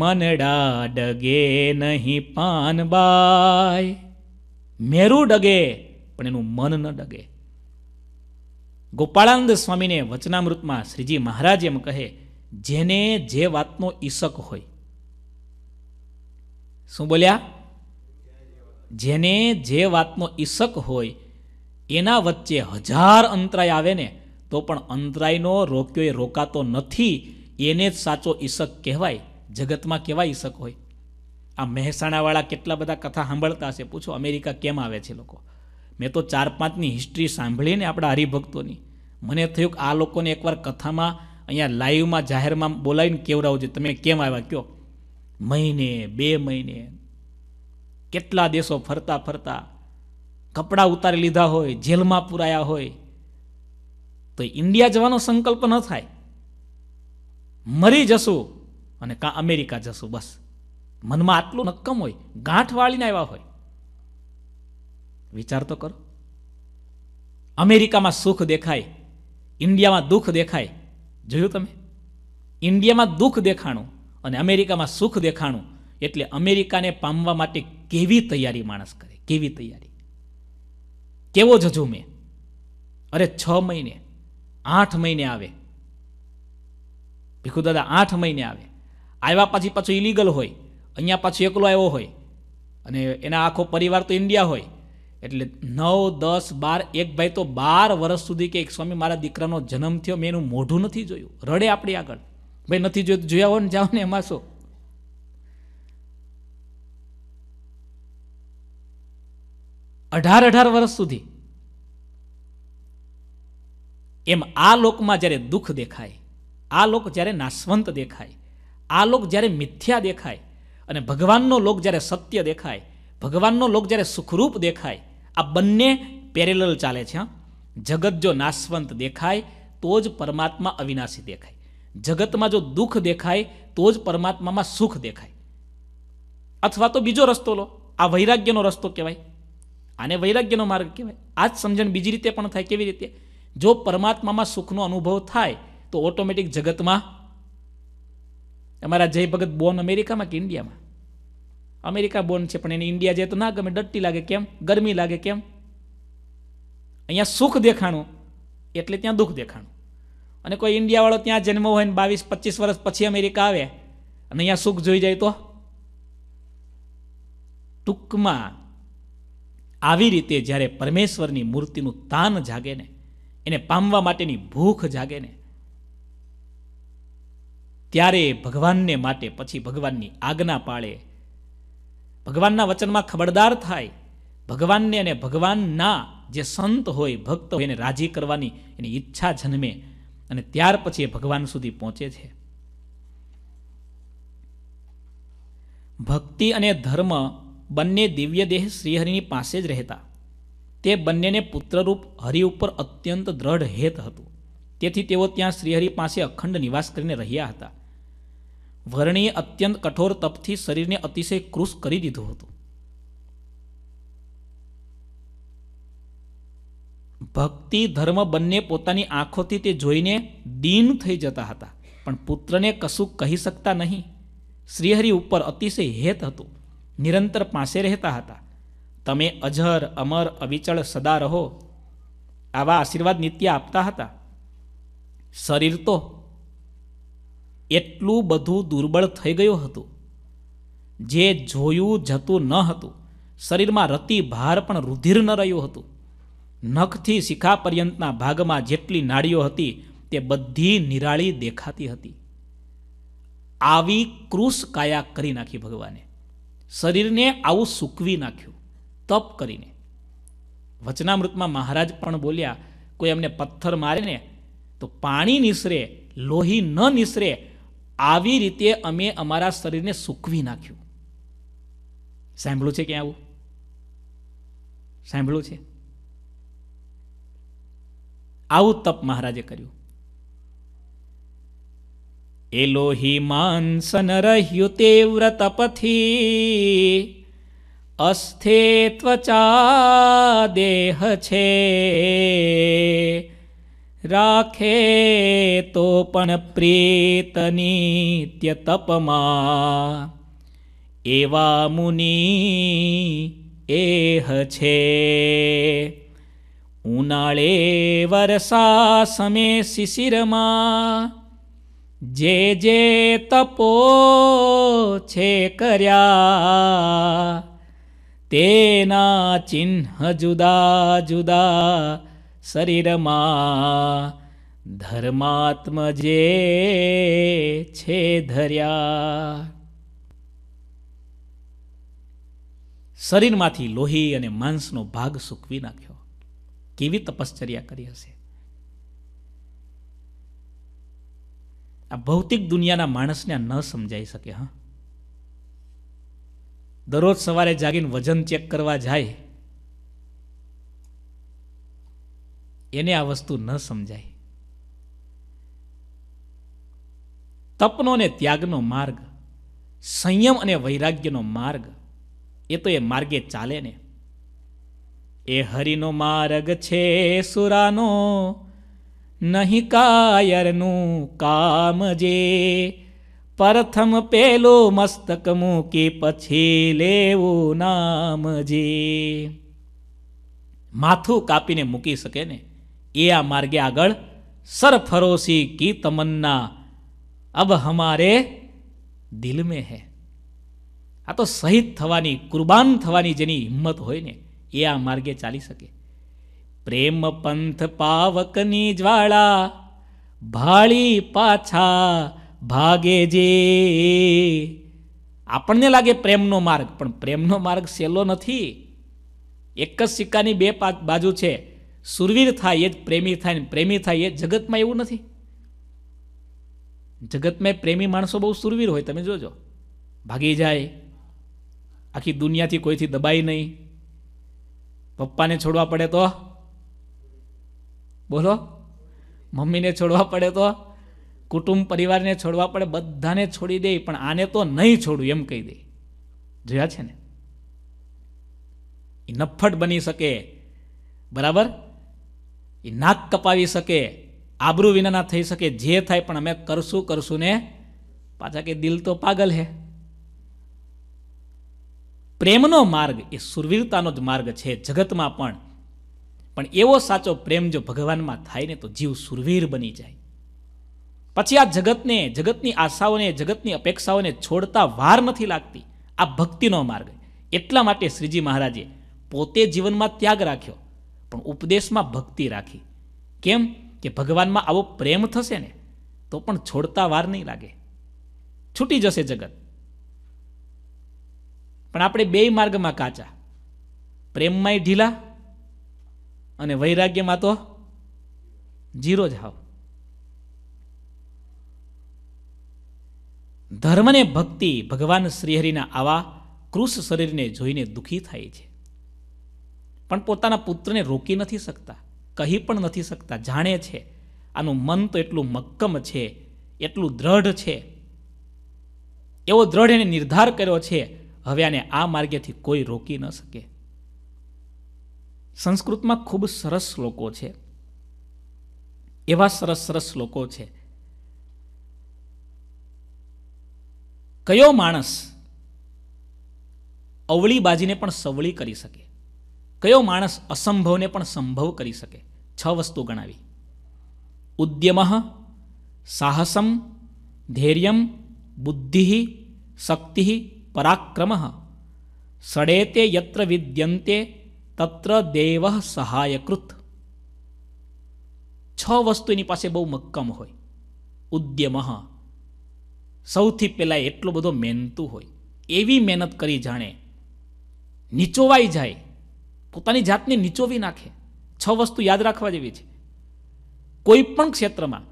મનડા ડગે નહીં પાન બાય મેરું ડગે પણ એનું મન ન ડગે ગોપાળાનંદ સ્વામીને વચનામૃતમાં શ્રીજી મહારાજ એમ કહે જેને જે વાતનો ઈશક હોય શું બોલ્યા જેને જે વાતનો ઈશક હોય એના વચ્ચે હજાર અંતરાય આવે ને તો પણ અંતરાયનો રોક્યો એ રોકાતો નથી એને જ સાચો ઈશક કહેવાય જગતમાં કેવા ઈશક હોય આ મહેસાણાવાળા કેટલા બધા કથા સાંભળતા હશે પૂછો અમેરિકા કેમ આવે છે લોકો મેં તો ચાર પાંચની હિસ્ટ્રી સાંભળીને આપણા હરિભક્તોની મને થયું કે આ લોકોને એકવાર કથામાં અહીંયા લાઈવમાં જાહેરમાં બોલાવીને કેવડાવજો તમે કેમ આવ્યા કયો મહિને બે મહિને કેટલા દેશો ફરતા ફરતા કપડાં ઉતારી લીધા હોય જેલમાં પુરાયા હોય તો ઇન્ડિયા જવાનો સંકલ્પ ન થાય મરી જશું અને કાં અમેરિકા જશું બસ મનમાં આટલું નક્કમ હોય ગાંઠ વાળીને આવ્યા હોય વિચાર તો કરો અમેરિકામાં સુખ દેખાય ઇન્ડિયામાં દુઃખ દેખાય જોયું તમે ઇન્ડિયામાં દુઃખ દેખાણું અને અમેરિકામાં સુખ દેખાણું એટલે અમેરિકાને પામવા માટે કેવી તૈયારી માણસ કરે કેવી તૈયારી કેવો જજો મેં અરે છ મહિને આઠ મહિને આવે ભીખુ દાદા આઠ મહિને આવે આવ્યા પછી પાછું ઇલીગલ હોય અહીંયા પાછું એકલો આવ્યો હોય અને એના આખો પરિવાર તો ઇન્ડિયા હોય એટલે નવ દસ બાર એક ભાઈ તો બાર વર્ષ સુધી કે એક સ્વામી મારા દીકરાનો જન્મ થયો મેં એનું મોઢું નથી જોયું રડે આપણી આગળ ભાઈ નથી જોયું જોયા હોય ને જાઓ ને એમાં શું અઢાર અઢાર વર્ષ સુધી એમ આ લોકમાં જ્યારે દુઃખ દેખાય આ લોક જ્યારે નાશવંત દેખાય આ લોક જ્યારે મિથ્યા દેખાય અને ભગવાનનો લોક જ્યારે સત્ય દેખાય ભગવાનનો લોક જ્યારે સુખરૂપ દેખાય આ બંને પેરેલલ ચાલે છે હા જગત જો નાશવંત દેખાય તો જ પરમાત્મા અવિનાશી દેખાય જગતમાં જો દુઃખ દેખાય તો જ પરમાત્મામાં સુખ દેખાય અથવા તો બીજો રસ્તો લો આ વૈરાગ્યનો રસ્તો કહેવાય આને વૈરાગ્યનો માર્ગ કહેવાય આ જ સમજણ બીજી રીતે પણ થાય કેવી રીતે જો પરમાત્મામાં સુખનો અનુભવ થાય તો ઓટોમેટિક જગતમાં અમારા જય ભગત બોન અમેરિકામાં કે ઇન્ડિયામાં અમેરિકા બોર્ન છે પણ એને ઇન્ડિયા જાય તો ના ગમે ડટ્ટી લાગે કેમ ગરમી લાગે કેમ અહીંયા સુખ દેખાણું એટલે ત્યાં દુઃખ દેખાણું અને કોઈ ઇન્ડિયાવાળો ત્યાં જન્મ હોય ને બાવીસ પચીસ વર્ષ પછી અમેરિકા આવે અને અહીંયા સુખ જોઈ જાય તો ટૂંકમાં આવી રીતે જ્યારે પરમેશ્વરની મૂર્તિનું તાન જાગે ને એને પામવા માટેની ભૂખ જાગે ને ત્યારે ભગવાનને માટે પછી ભગવાનની આજ્ઞા પાળે ભગવાનના વચનમાં ખબરદાર થાય ભગવાનને અને ભગવાનના જે સંત હોય ભક્ત હોય એને રાજી કરવાની એની ઈચ્છા જન્મે અને ત્યાર પછી એ ભગવાન સુધી પહોંચે છે ભક્તિ અને ધર્મ બંને દિવ્ય દેહ શ્રીહરિની પાસે જ રહેતા તે બંનેને પુત્રરૂપ હરિ ઉપર અત્યંત દ્રઢ હેત હતું તેથી તેઓ ત્યાં શ્રીહરિ પાસે અખંડ નિવાસ કરીને રહ્યા હતા વર્ણીએ અત્યંત કઠોર તપથી શરીરને અતિશય ક્રુશ કરી દીધું હતું ભક્તિ ધર્મ બંને પોતાની આંખોથી તે જોઈને દીન થઈ જતા હતા પણ પુત્રને કશું કહી શકતા નહીં શ્રીહરિ ઉપર અતિશય હેત હતું નિરંતર પાસે રહેતા હતા તમે અજર અમર અવિચળ સદા રહો આવા આશીર્વાદ નિત્ય આપતા હતા શરીર તો એટલું બધું દુર્બળ થઈ ગયું હતું જે જોયું જતું ન હતું શરીરમાં રતિ ભાર પણ રુધિર ન રહ્યું હતું નખથી શિખા પર્યંતના ભાગમાં જેટલી નાળીઓ હતી તે બધી નિરાળી દેખાતી હતી આવી ક્રુશ કાયા કરી નાખી ભગવાને શરીરને આવું સૂકવી નાખ્યું તપ કરીને વચનામૃતમાં મહારાજ પણ બોલ્યા કોઈ એમને પથ્થર મારે ને તો પાણી નિસરે લોહી ન નિસરે આવી રીતે અમે અમારા શરીરને સૂકવી નાખ્યું સાંભળ્યું છે ક્યાં આવું સાંભળ્યું છે આવું તપ મહારાજે કર્યું એલોહી માનસન રહ્યું તીવ્ર તપથી અસ્થે ત્વચા દેહ છે રાખે તો પણ પ્રીત નિત્ય તપમાં એવા મુનિ એહ છે ઉનાળે વરસા સમે શિશિરમાં જે જે તપો છે કર્યા તેના ચિહ્ન જુદા જુદા શરીરમાં ધર્માત્મ જે છે ધર્યા શરીરમાંથી લોહી અને માંસનો ભાગ સૂકવી નાખ્યો કેવી તપશ્ચર્યા કરી હશે આ ભૌતિક દુનિયાના માણસને આ ન સમજાઈ શકે હા દરરોજ સવારે જાગીને વજન ચેક કરવા જાય એને આ વસ્તુ ન સમજાય તપનો અને ત્યાગનો માર્ગ સંયમ અને વૈરાગ્યનો માર્ગ એ તો એ માર્ગે ચાલે ને એ હરિનો માર્ગ છે સુરાનો નહીં કાયરનું કામ જે પ્રથમ પેલો મસ્તક મૂકી પછી લેવું નામ જે માથું કાપીને મૂકી શકે ને એ આ માર્ગે આગળ સરફરોશી કી તમન્ના અબ હમારે દિલ મેં હે આ તો શહીદ થવાની કુરબાન થવાની જેની હિંમત હોય ને એ આ માર્ગે ચાલી શકે પ્રેમ પંથ પાવકની જ્વાળા ભાળી પાછા ભાગે જે આપણને લાગે પ્રેમનો માર્ગ પણ પ્રેમનો માર્ગ સહેલો નથી એક જ સિક્કાની બે બાજુ છે સુરવીર થાય એ જ પ્રેમી થાય ને પ્રેમી થાય એ જગતમાં એવું નથી જગતમાં પ્રેમી માણસો બહુ સુરવીર હોય તમે જોજો ભાગી જાય આખી દુનિયાથી કોઈથી દબાય નહીં પપ્પાને છોડવા પડે તો બોલો મમ્મીને છોડવા પડે તો કુટુંબ પરિવારને છોડવા પડે બધાને છોડી દે પણ આને તો નહીં છોડું એમ કહી દે જોયા છે ને એ નફ્ફટ બની શકે બરાબર એ નાક કપાવી શકે આબરૂ વિનાના થઈ શકે જે થાય પણ અમે કરશું કરશું ને પાછા કે દિલ તો પાગલ હે પ્રેમનો માર્ગ એ સુરવીરતાનો જ માર્ગ છે જગતમાં પણ પણ એવો સાચો પ્રેમ જો ભગવાનમાં થાય ને તો જીવ સુરવીર બની જાય પછી આ જગતને જગતની આશાઓને જગતની અપેક્ષાઓને છોડતા વાર નથી લાગતી આ ભક્તિનો માર્ગ એટલા માટે શ્રીજી મહારાજે પોતે જીવનમાં ત્યાગ રાખ્યો પણ ઉપદેશમાં ભક્તિ રાખી કેમ કે ભગવાનમાં આવો પ્રેમ થશે ને તો પણ છોડતા વાર નહીં લાગે છૂટી જશે જગત પણ આપણે બે માર્ગમાં કાચા પ્રેમમાંય ઢીલા અને વૈરાગ્યમાં તો જીરો જ હાવ ધર્મને ભક્તિ ભગવાન શ્રીહરિના આવા કૃષ શરીરને જોઈને દુઃખી થાય છે પણ પોતાના પુત્રને રોકી નથી શકતા કહી પણ નથી શકતા જાણે છે આનું મન તો એટલું મક્કમ છે એટલું દ્રઢ છે એવો દ્રઢ એને નિર્ધાર કર્યો છે હવે આને આ માર્ગેથી કોઈ રોકી ન શકે સંસ્કૃતમાં ખૂબ સરસ શ્લોકો છે એવા સરસ સરસ શ્લોકો છે કયો માણસ અવળી બાજીને પણ સવળી કરી શકે કયો માણસ અસંભવને પણ સંભવ કરી શકે છ વસ્તુ ગણાવી ઉદ્યમ સાહસમ ધૈર્યમ બુદ્ધિ શક્તિ પરાક્રમ સડેતે યત્ર વિદ્યંતે તત્ર દેવ સહાયકૃત છ વસ્તુ એની પાસે બહુ મક્કમ હોય ઉદ્યમ સૌથી પહેલાં એટલો બધો મહેનતું હોય એવી મહેનત કરી જાણે નીચોવાઈ જાય પોતાની જાતને નીચોવી નાખે છ વસ્તુ યાદ રાખવા જેવી છે કોઈ પણ ક્ષેત્રમાં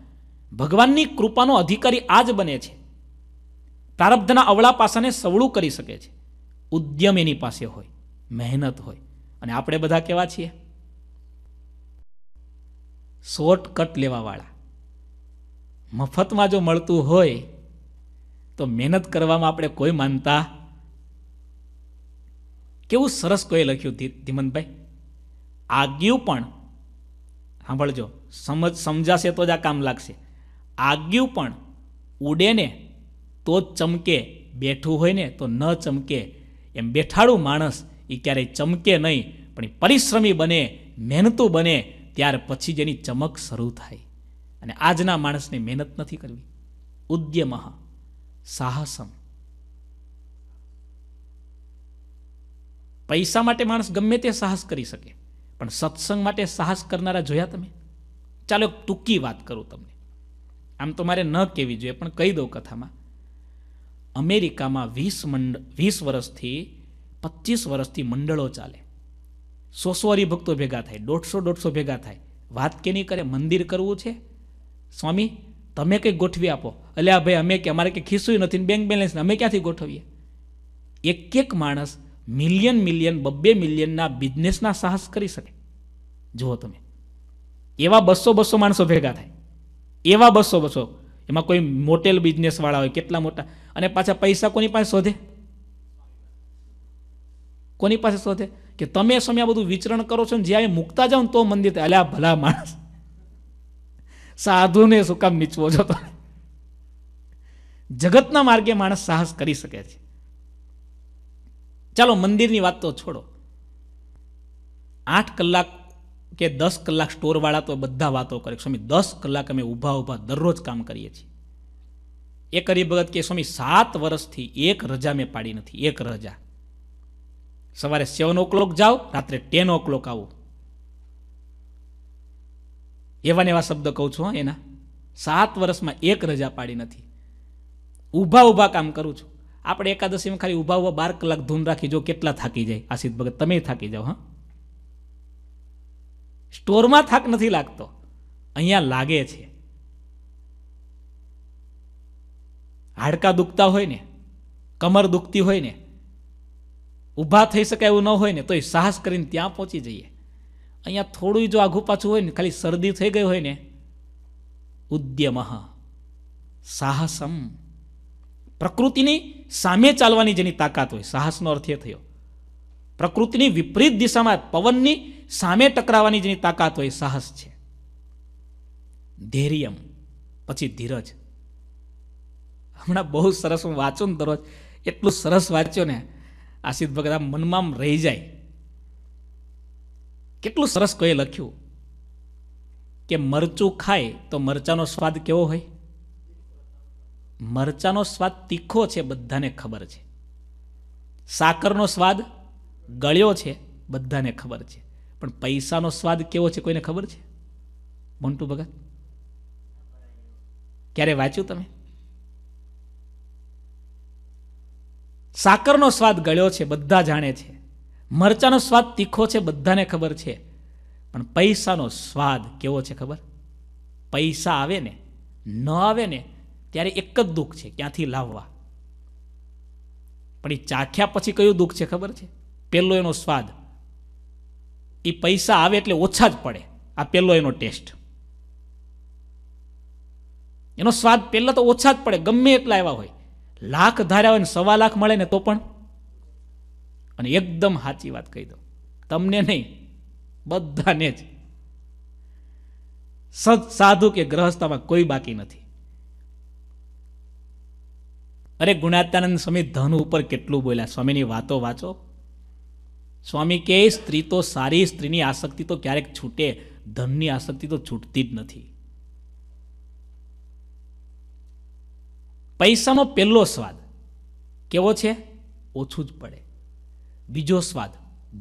ભગવાનની કૃપાનો અધિકારી આ જ બને છે પ્રારબ્ધના અવળા પાસાને સવળું કરી શકે છે ઉદ્યમ એની પાસે હોય મહેનત હોય અને આપણે બધા કેવા છીએ શોર્ટકટ લેવાવાળા મફતમાં જો મળતું હોય તો મહેનત કરવામાં આપણે કોઈ માનતા કેવું સરસ કોઈ લખ્યું ધીમંતભાઈ આગ્યું પણ સાંભળજો સમજ સમજાશે તો જ આ કામ લાગશે આગ્યું પણ ઉડે ને તો જ ચમકે બેઠું હોય ને તો ન ચમકે એમ બેઠાડું માણસ એ ક્યારેય ચમકે નહીં પણ પરિશ્રમી બને મહેનતું બને ત્યાર પછી જેની ચમક શરૂ થાય અને આજના માણસને મહેનત નથી કરવી ઉદ્યમઃ સાહસમ પૈસા માટે માણસ ગમે તે સાહસ કરી શકે પણ સત્સંગ માટે સાહસ કરનારા જોયા તમે ચાલો ટૂંકી વાત કરું તમને આમ તો મારે ન કહેવી જોઈએ પણ કહી દઉં કથામાં અમેરિકામાં વીસ મંડ વીસ વર્ષથી પચીસ વર્ષથી મંડળો ચાલે સો સો હરિભક્તો ભેગા થાય દોઢસો દોઢસો ભેગા થાય વાત કે નહીં કરે મંદિર કરવું છે સ્વામી તમે કંઈક ગોઠવી આપો અલ્યા ભાઈ અમે કે અમારે કંઈ ખીસું નથી બેંક બેલેન્સ અમે ક્યાંથી ગોઠવીએ એક એક માણસ મિલિયન મિલિયન બબ્બે મિલિયનના બિઝનેસના સાહસ કરી શકે જુઓ તમે એવા બસો બસો માણસો ભેગા થાય એવા બસો બસો એમાં કોઈ મોટેલ બિઝનેસવાળા હોય કેટલા મોટા અને પાછા પૈસા કોની પાસે શોધે કોની પાસે શોધે કે તમે સમય આ બધું વિચરણ કરો છો ને જ્યારે મૂકતા જાઓ ને તો મંદિર અલ્યા ભલા માણસ સાધુને શું કામ નીચવો છો તો જગતના માર્ગે માણસ સાહસ કરી શકે છે ચાલો મંદિરની વાત તો છોડો આઠ કલાક કે દસ કલાક સ્ટોરવાળા તો બધા વાતો કરે સ્વામી દસ કલાક અમે ઊભા ઊભા દરરોજ કામ કરીએ છીએ એ કરી ભગત કે સ્વામી સાત વર્ષથી એક રજા મેં પાડી નથી એક રજા સવારે સેવન ઓ ક્લોક જાઓ રાત્રે ટેન ઓ ક્લોક આવો એવાને એવા શબ્દ કહું છું એના સાત વર્ષમાં એક રજા પાડી નથી ઊભા ઊભા કામ કરું છું આપણે એકાદશીમાં ખાલી ઊભા ઉભા બાર કલાક ધૂમ રાખી જો કેટલા થાકી જાય આશિત ભગત તમે થાકી જાઓ હા સ્ટોરમાં થાક નથી લાગતો અહીંયા લાગે છે હાડકા દુખતા હોય ને કમર દુખતી હોય ને ઊભા થઈ શકાય એવું ન હોય ને તોય સાહસ કરીને ત્યાં પહોંચી જઈએ અહીંયા થોડું જો આઘું પાછું હોય ને ખાલી શરદી થઈ ગઈ હોય ને ઉદ્યમ સાહસમ પ્રકૃતિની સામે ચાલવાની જેની તાકાત હોય સાહસનો અર્થ એ થયો પ્રકૃતિની વિપરીત દિશામાં પવનની સામે ટકરાવાની જેની તાકાત હોય સાહસ છે ધૈર્યમ પછી ધીરજ હમણાં બહુ સરસ હું વાંચું ને દરરોજ એટલું સરસ વાંચ્યો ને આશિત ભગત મનમાં રહી જાય કેટલું સરસ કોઈ લખ્યું કે મરચું ખાય તો મરચાનો સ્વાદ કેવો હોય મરચાનો સ્વાદ તીખો છે બધાને ખબર છે સાકરનો સ્વાદ ગળ્યો છે બધાને ખબર છે પણ પૈસાનો સ્વાદ કેવો છે કોઈને ખબર છે મોન્ટુ ભગત ક્યારે વાંચ્યું તમે સાકરનો સ્વાદ ગળ્યો છે બધા જાણે છે મરચાનો સ્વાદ તીખો છે બધાને ખબર છે પણ પૈસાનો સ્વાદ કેવો છે ખબર પૈસા આવે ને ન આવે ને ત્યારે એક જ દુઃખ છે ક્યાંથી લાવવા પણ એ ચાખ્યા પછી કયું દુઃખ છે ખબર છે પહેલો એનો સ્વાદ એ પૈસા આવે એટલે ઓછા જ પડે આ પહેલો એનો ટેસ્ટ એનો સ્વાદ પહેલાં તો ઓછા જ પડે ગમે એટલા એવા હોય લાખ ધાર્યા હોય ને સવા લાખ મળે ને તો પણ અને એકદમ સાચી વાત કહી દઉં તમને નહીં બધાને જ સત સાધુ કે ગ્રહસ્થામાં કોઈ બાકી નથી અરે ગુણાત્માનંદ સ્વામી ધન ઉપર કેટલું બોલ્યા સ્વામીની વાતો વાંચો સ્વામી કે સ્ત્રી તો સારી સ્ત્રીની આસક્તિ તો ક્યારેક છૂટે ધનની આસક્તિ તો છૂટતી જ નથી પૈસાનો પહેલો સ્વાદ કેવો છે ઓછું જ પડે બીજો સ્વાદ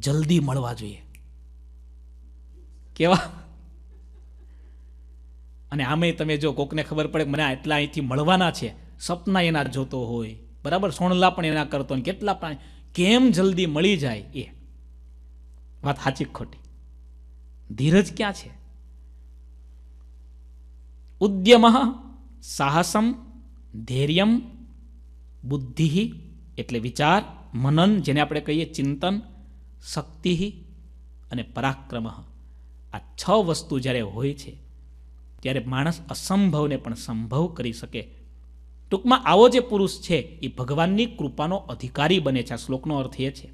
જલ્દી મળવા જોઈએ કેવા અને આમે તમે જો કોકને ખબર પડે મને આટલા અહીંથી મળવાના છે સપના એના જોતો હોય બરાબર સોણલા પણ એના કરતો હોય કેટલા પણ કેમ જલ્દી મળી જાય એ વાત સાચી ખોટી ધીરજ ક્યાં છે ઉદ્યમ સાહસમ ધૈર્યમ બુદ્ધિ એટલે વિચાર મનન જેને આપણે કહીએ ચિંતન શક્તિ અને પરાક્રમ આ છ વસ્તુ જ્યારે હોય છે ત્યારે માણસ અસંભવને પણ સંભવ કરી શકે ટૂંકમાં આવો જે પુરુષ છે એ ભગવાનની કૃપાનો અધિકારી બને છે આ શ્લોકનો અર્થ એ છે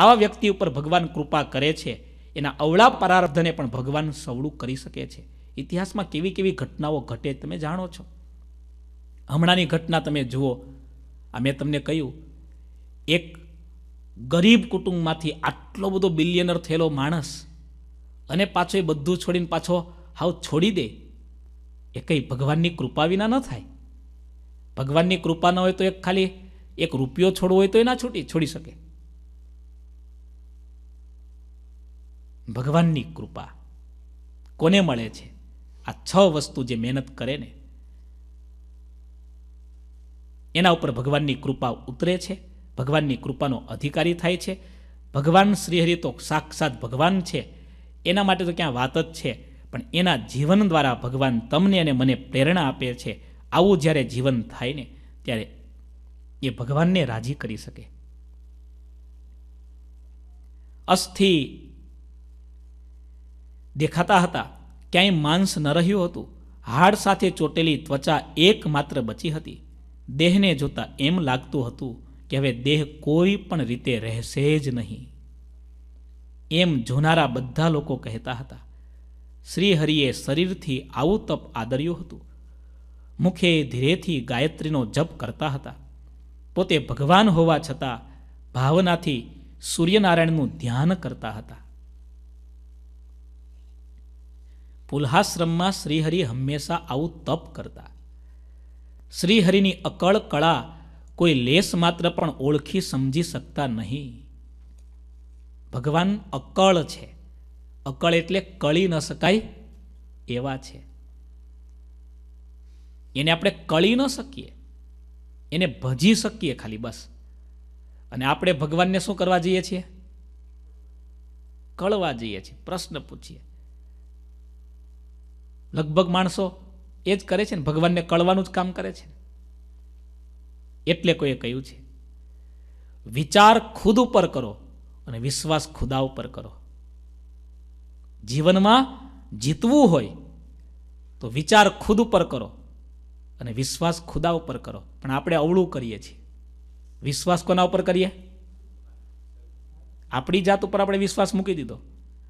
આવા વ્યક્તિ ઉપર ભગવાન કૃપા કરે છે એના અવળા પરાર્ધને પણ ભગવાન સવળું કરી શકે છે ઇતિહાસમાં કેવી કેવી ઘટનાઓ ઘટે તમે જાણો છો હમણાંની ઘટના તમે જુઓ આ મેં તમને કહ્યું એક ગરીબ કુટુંબમાંથી આટલો બધો બિલિયનર થયેલો માણસ અને પાછો એ બધું છોડીને પાછો હાવ છોડી દે એ કંઈ ભગવાનની કૃપા વિના ન થાય ભગવાનની કૃપા ન હોય તો એક ખાલી એક રૂપિયો છોડવો હોય તો એ ના છૂટી છોડી શકે ભગવાનની કૃપા કોને મળે છે આ છ વસ્તુ જે મહેનત કરે ને એના ઉપર ભગવાનની કૃપા ઉતરે છે ભગવાનની કૃપાનો અધિકારી થાય છે ભગવાન શ્રીહરિ તો સાક્ષાત ભગવાન છે એના માટે તો ક્યાં વાત જ છે પણ એના જીવન દ્વારા ભગવાન તમને અને મને પ્રેરણા આપે છે આવું જ્યારે જીવન થાય ને ત્યારે એ ભગવાનને રાજી કરી શકે અસ્થિ દેખાતા હતા ક્યાંય માંસ ન રહ્યું હતું હાડ સાથે ચોટેલી ત્વચા એકમાત્ર બચી હતી દેહને જોતા એમ લાગતું હતું કે હવે દેહ કોઈ પણ રીતે રહેશે જ નહીં એમ જોનારા બધા લોકો કહેતા હતા શ્રીહરિએ શરીરથી આવું તપ આદર્યું હતું મુખે ધીરેથી ગાયત્રીનો જપ કરતા હતા પોતે ભગવાન હોવા છતાં ભાવનાથી સૂર્યનારાયણનું ધ્યાન કરતા હતા પુલ્હાશ્રમમાં શ્રીહરિ હંમેશા આવું તપ કરતા શ્રીહરિની અકળ કળા કોઈ લેસ માત્ર પણ ઓળખી સમજી શકતા નહીં ભગવાન અકળ છે અકળ એટલે કળી ન શકાય એવા છે એને આપણે કળી ન શકીએ એને ભજી શકીએ ખાલી બસ અને આપણે ભગવાનને શું કરવા જઈએ છીએ કળવા જઈએ છીએ પ્રશ્ન પૂછીએ લગભગ માણસો એ જ કરે છે ને ભગવાનને કળવાનું જ કામ કરે છે એટલે કોઈએ કહ્યું છે વિચાર ખુદ ઉપર કરો અને વિશ્વાસ ખુદા ઉપર કરો જીવનમાં જીતવું હોય તો વિચાર ખુદ ઉપર કરો અને વિશ્વાસ ખુદા ઉપર કરો પણ આપણે અવળું કરીએ છીએ વિશ્વાસ કોના ઉપર કરીએ આપણી જાત ઉપર આપણે વિશ્વાસ મૂકી દીધો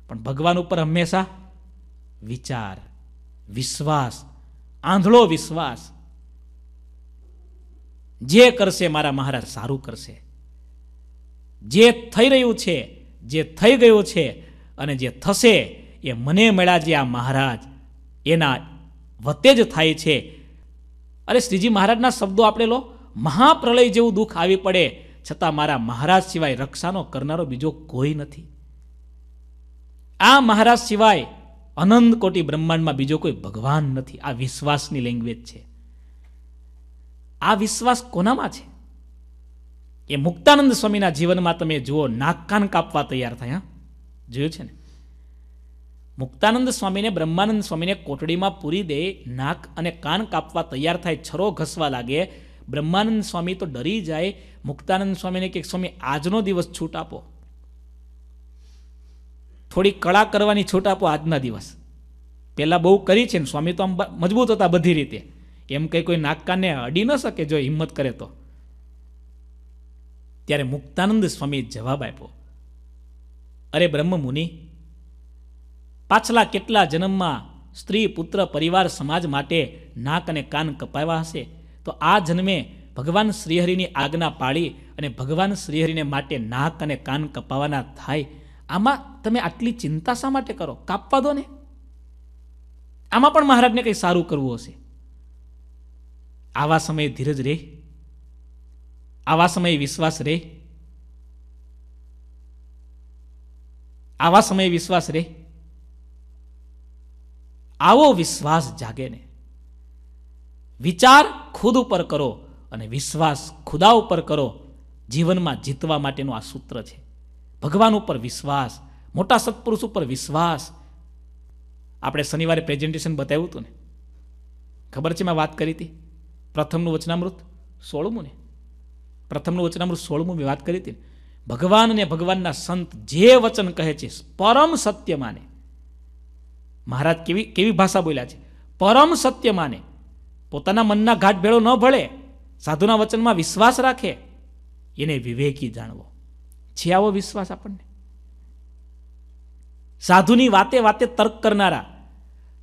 પણ ભગવાન ઉપર હંમેશા વિચાર વિશ્વાસ આંધળો વિશ્વાસ જે કરશે મારા મહારાજ સારું કરશે જે થઈ રહ્યું છે જે થઈ ગયું છે અને જે થશે એ મને મળ્યા જે આ મહારાજ એના વતે જ થાય છે અરે શ્રીજી મહારાજના શબ્દો આપણે લો મહાપ્રલય જેવું દુઃખ આવી પડે છતાં મારા મહારાજ સિવાય રક્ષાનો કરનારો બીજો કોઈ નથી આ મહારાજ સિવાય અનંત કોટી બ્રહ્માંડમાં બીજો કોઈ ભગવાન નથી આ વિશ્વાસની લેંગ્વેજ છે આ વિશ્વાસ કોનામાં છે એ મુક્તાનંદ સ્વામીના જીવનમાં તમે જુઓ નાકકાન કાપવા તૈયાર થયા જોયું છે ને મુક્તાનંદ સ્વામીને બ્રહ્માનંદ સ્વામીને કોટડીમાં પૂરી દે નાક અને કાન કાપવા તૈયાર થાય છરો ઘસવા લાગે બ્રહ્માનંદ સ્વામી તો ડરી જાય મુક્તાનંદ સ્વામીને કે સ્વામી આજનો દિવસ છૂટ આપો થોડી કળા કરવાની છૂટ આપો આજના દિવસ પહેલાં બહુ કરી છે ને સ્વામી તો આમ મજબૂત હતા બધી રીતે એમ કંઈ કોઈ નાક કાને અડી ન શકે જો હિંમત કરે તો ત્યારે મુક્તાનંદ સ્વામીએ જવાબ આપ્યો અરે બ્રહ્મ મુનિ પાછલા કેટલા જન્મમાં સ્ત્રી પુત્ર પરિવાર સમાજ માટે નાક અને કાન કપાવ્યા હશે તો આ જન્મે ભગવાન શ્રીહરિની આજ્ઞા પાળી અને ભગવાન શ્રીહરિને માટે નાક અને કાન કપાવાના થાય આમાં તમે આટલી ચિંતા શા માટે કરો કાપવા દો ને આમાં પણ મહારાજને કંઈ સારું કરવું હશે આવા સમયે ધીરજ રે આવા સમયે વિશ્વાસ રહે આવા સમયે વિશ્વાસ રહે આવો વિશ્વાસ જાગે ને વિચાર ખુદ ઉપર કરો અને વિશ્વાસ ખુદા ઉપર કરો જીવનમાં જીતવા માટેનું આ સૂત્ર છે ભગવાન ઉપર વિશ્વાસ મોટા સત્પુરુષ ઉપર વિશ્વાસ આપણે શનિવારે પ્રેઝન્ટેશન બતાવ્યું હતું ને ખબર છે મેં વાત કરી હતી પ્રથમનું વચનામૃત સોળમું ને પ્રથમનું વચનામૃત સોળમું મેં વાત કરી હતી ભગવાન અને ભગવાનના સંત જે વચન કહે છે પરમ સત્ય માને મહારાજ કેવી કેવી ભાષા બોલ્યા છે પરમ સત્ય માને પોતાના મનના ઘાટ ભેળો ન ભળે સાધુના વચનમાં વિશ્વાસ રાખે એને વિવેકી જાણવો છે આવો વિશ્વાસ આપણને સાધુની વાતે વાતે તર્ક કરનારા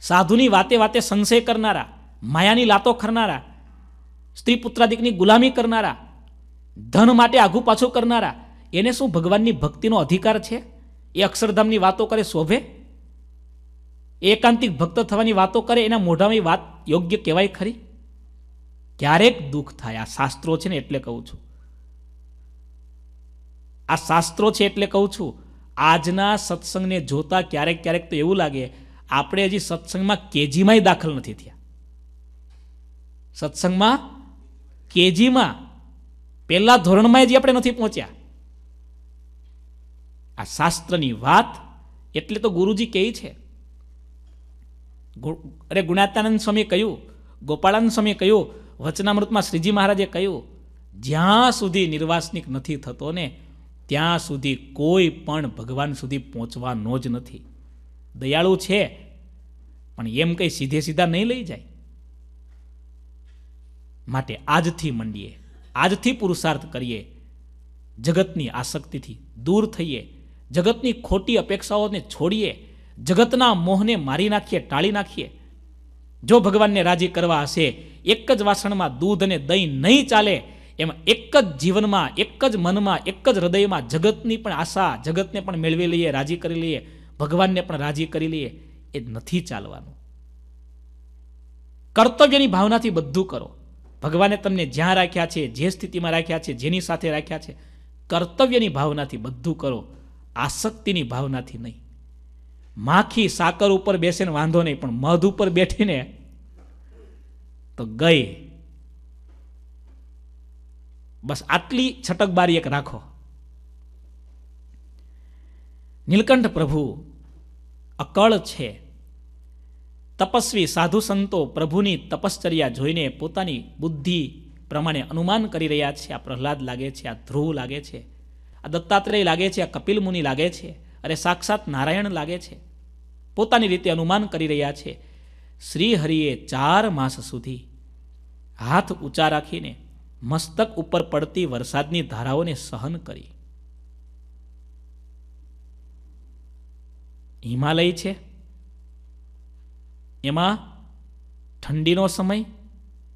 સાધુની વાતે વાતે સંશય કરનારા માયાની લાતો ખરનારા સ્ત્રી પુત્રાદિકની ગુલામી કરનારા ધન માટે આઘું પાછું કરનારા એને શું ભગવાનની ભક્તિનો અધિકાર છે એ અક્ષરધામની વાતો કરે શોભે એકાંતિક ભક્ત થવાની વાતો કરે એના મોઢામાં વાત યોગ્ય કહેવાય ખરી ક્યારેક દુઃખ થાય આ શાસ્ત્રો છે ને એટલે કહું છું આ શાસ્ત્રો છે એટલે કહું છું આજના સત્સંગને જોતા ક્યારેક ક્યારેક તો એવું લાગે આપણે હજી સત્સંગમાં કેજીમાંય દાખલ નથી થયા સત્સંગમાં કેજીમાં પહેલા ધોરણમાં જ આપણે નથી પહોંચ્યા આ શાસ્ત્રની વાત એટલે તો ગુરુજી કહે છે અરે ગુણાતાનંદ સ્વામીએ કહ્યું ગોપાળાનંદ સ્વામીએ કહ્યું વચનામૃતમાં શ્રીજી મહારાજે કહ્યું જ્યાં સુધી નિર્વાસનિક નથી થતો ને ત્યાં સુધી કોઈ પણ ભગવાન સુધી પહોંચવાનો જ નથી દયાળુ છે પણ એમ કંઈ સીધે સીધા નહીં લઈ જાય માટે આજથી મંડીએ આજથી પુરુષાર્થ કરીએ જગતની આસક્તિથી દૂર થઈએ જગતની ખોટી અપેક્ષાઓને છોડીએ જગતના મોહને મારી નાખીએ ટાળી નાખીએ જો ભગવાનને રાજી કરવા હશે એક જ વાસણમાં દૂધ અને દહીં નહીં ચાલે એમ એક જ જીવનમાં એક જ મનમાં એક જ હૃદયમાં જગતની પણ આશા જગતને પણ મેળવી લઈએ રાજી કરી લઈએ ભગવાનને પણ રાજી કરી લઈએ એ નથી ચાલવાનું કર્તવ્યની ભાવનાથી બધું કરો ભગવાને તમને જ્યાં રાખ્યા છે જે સ્થિતિમાં રાખ્યા છે જેની સાથે રાખ્યા છે કર્તવ્યની ભાવનાથી બધું કરો આસક્તિની ભાવનાથી નહીં માખી સાકર ઉપર બેસીને વાંધો નહીં પણ મધ ઉપર બેઠીને તો ગઈ બસ આટલી છટકબારી એક રાખો નીલકંઠ પ્રભુ અકળ છે તપસ્વી સાધુ સંતો પ્રભુની તપશ્ચર્યા જોઈને પોતાની બુદ્ધિ પ્રમાણે અનુમાન કરી રહ્યા છે આ પ્રહલાદ લાગે છે આ ધ્રુવ લાગે છે આ દત્તાત્રેય લાગે છે આ કપિલ મુનિ લાગે છે અરે સાક્ષાત નારાયણ લાગે છે પોતાની રીતે અનુમાન કરી રહ્યા છે શ્રી હરિએ ચાર માસ સુધી હાથ ઊંચા રાખીને મસ્તક ઉપર પડતી વરસાદની ધારાઓને સહન કરી હિમાલય છે એમાં ઠંડીનો સમય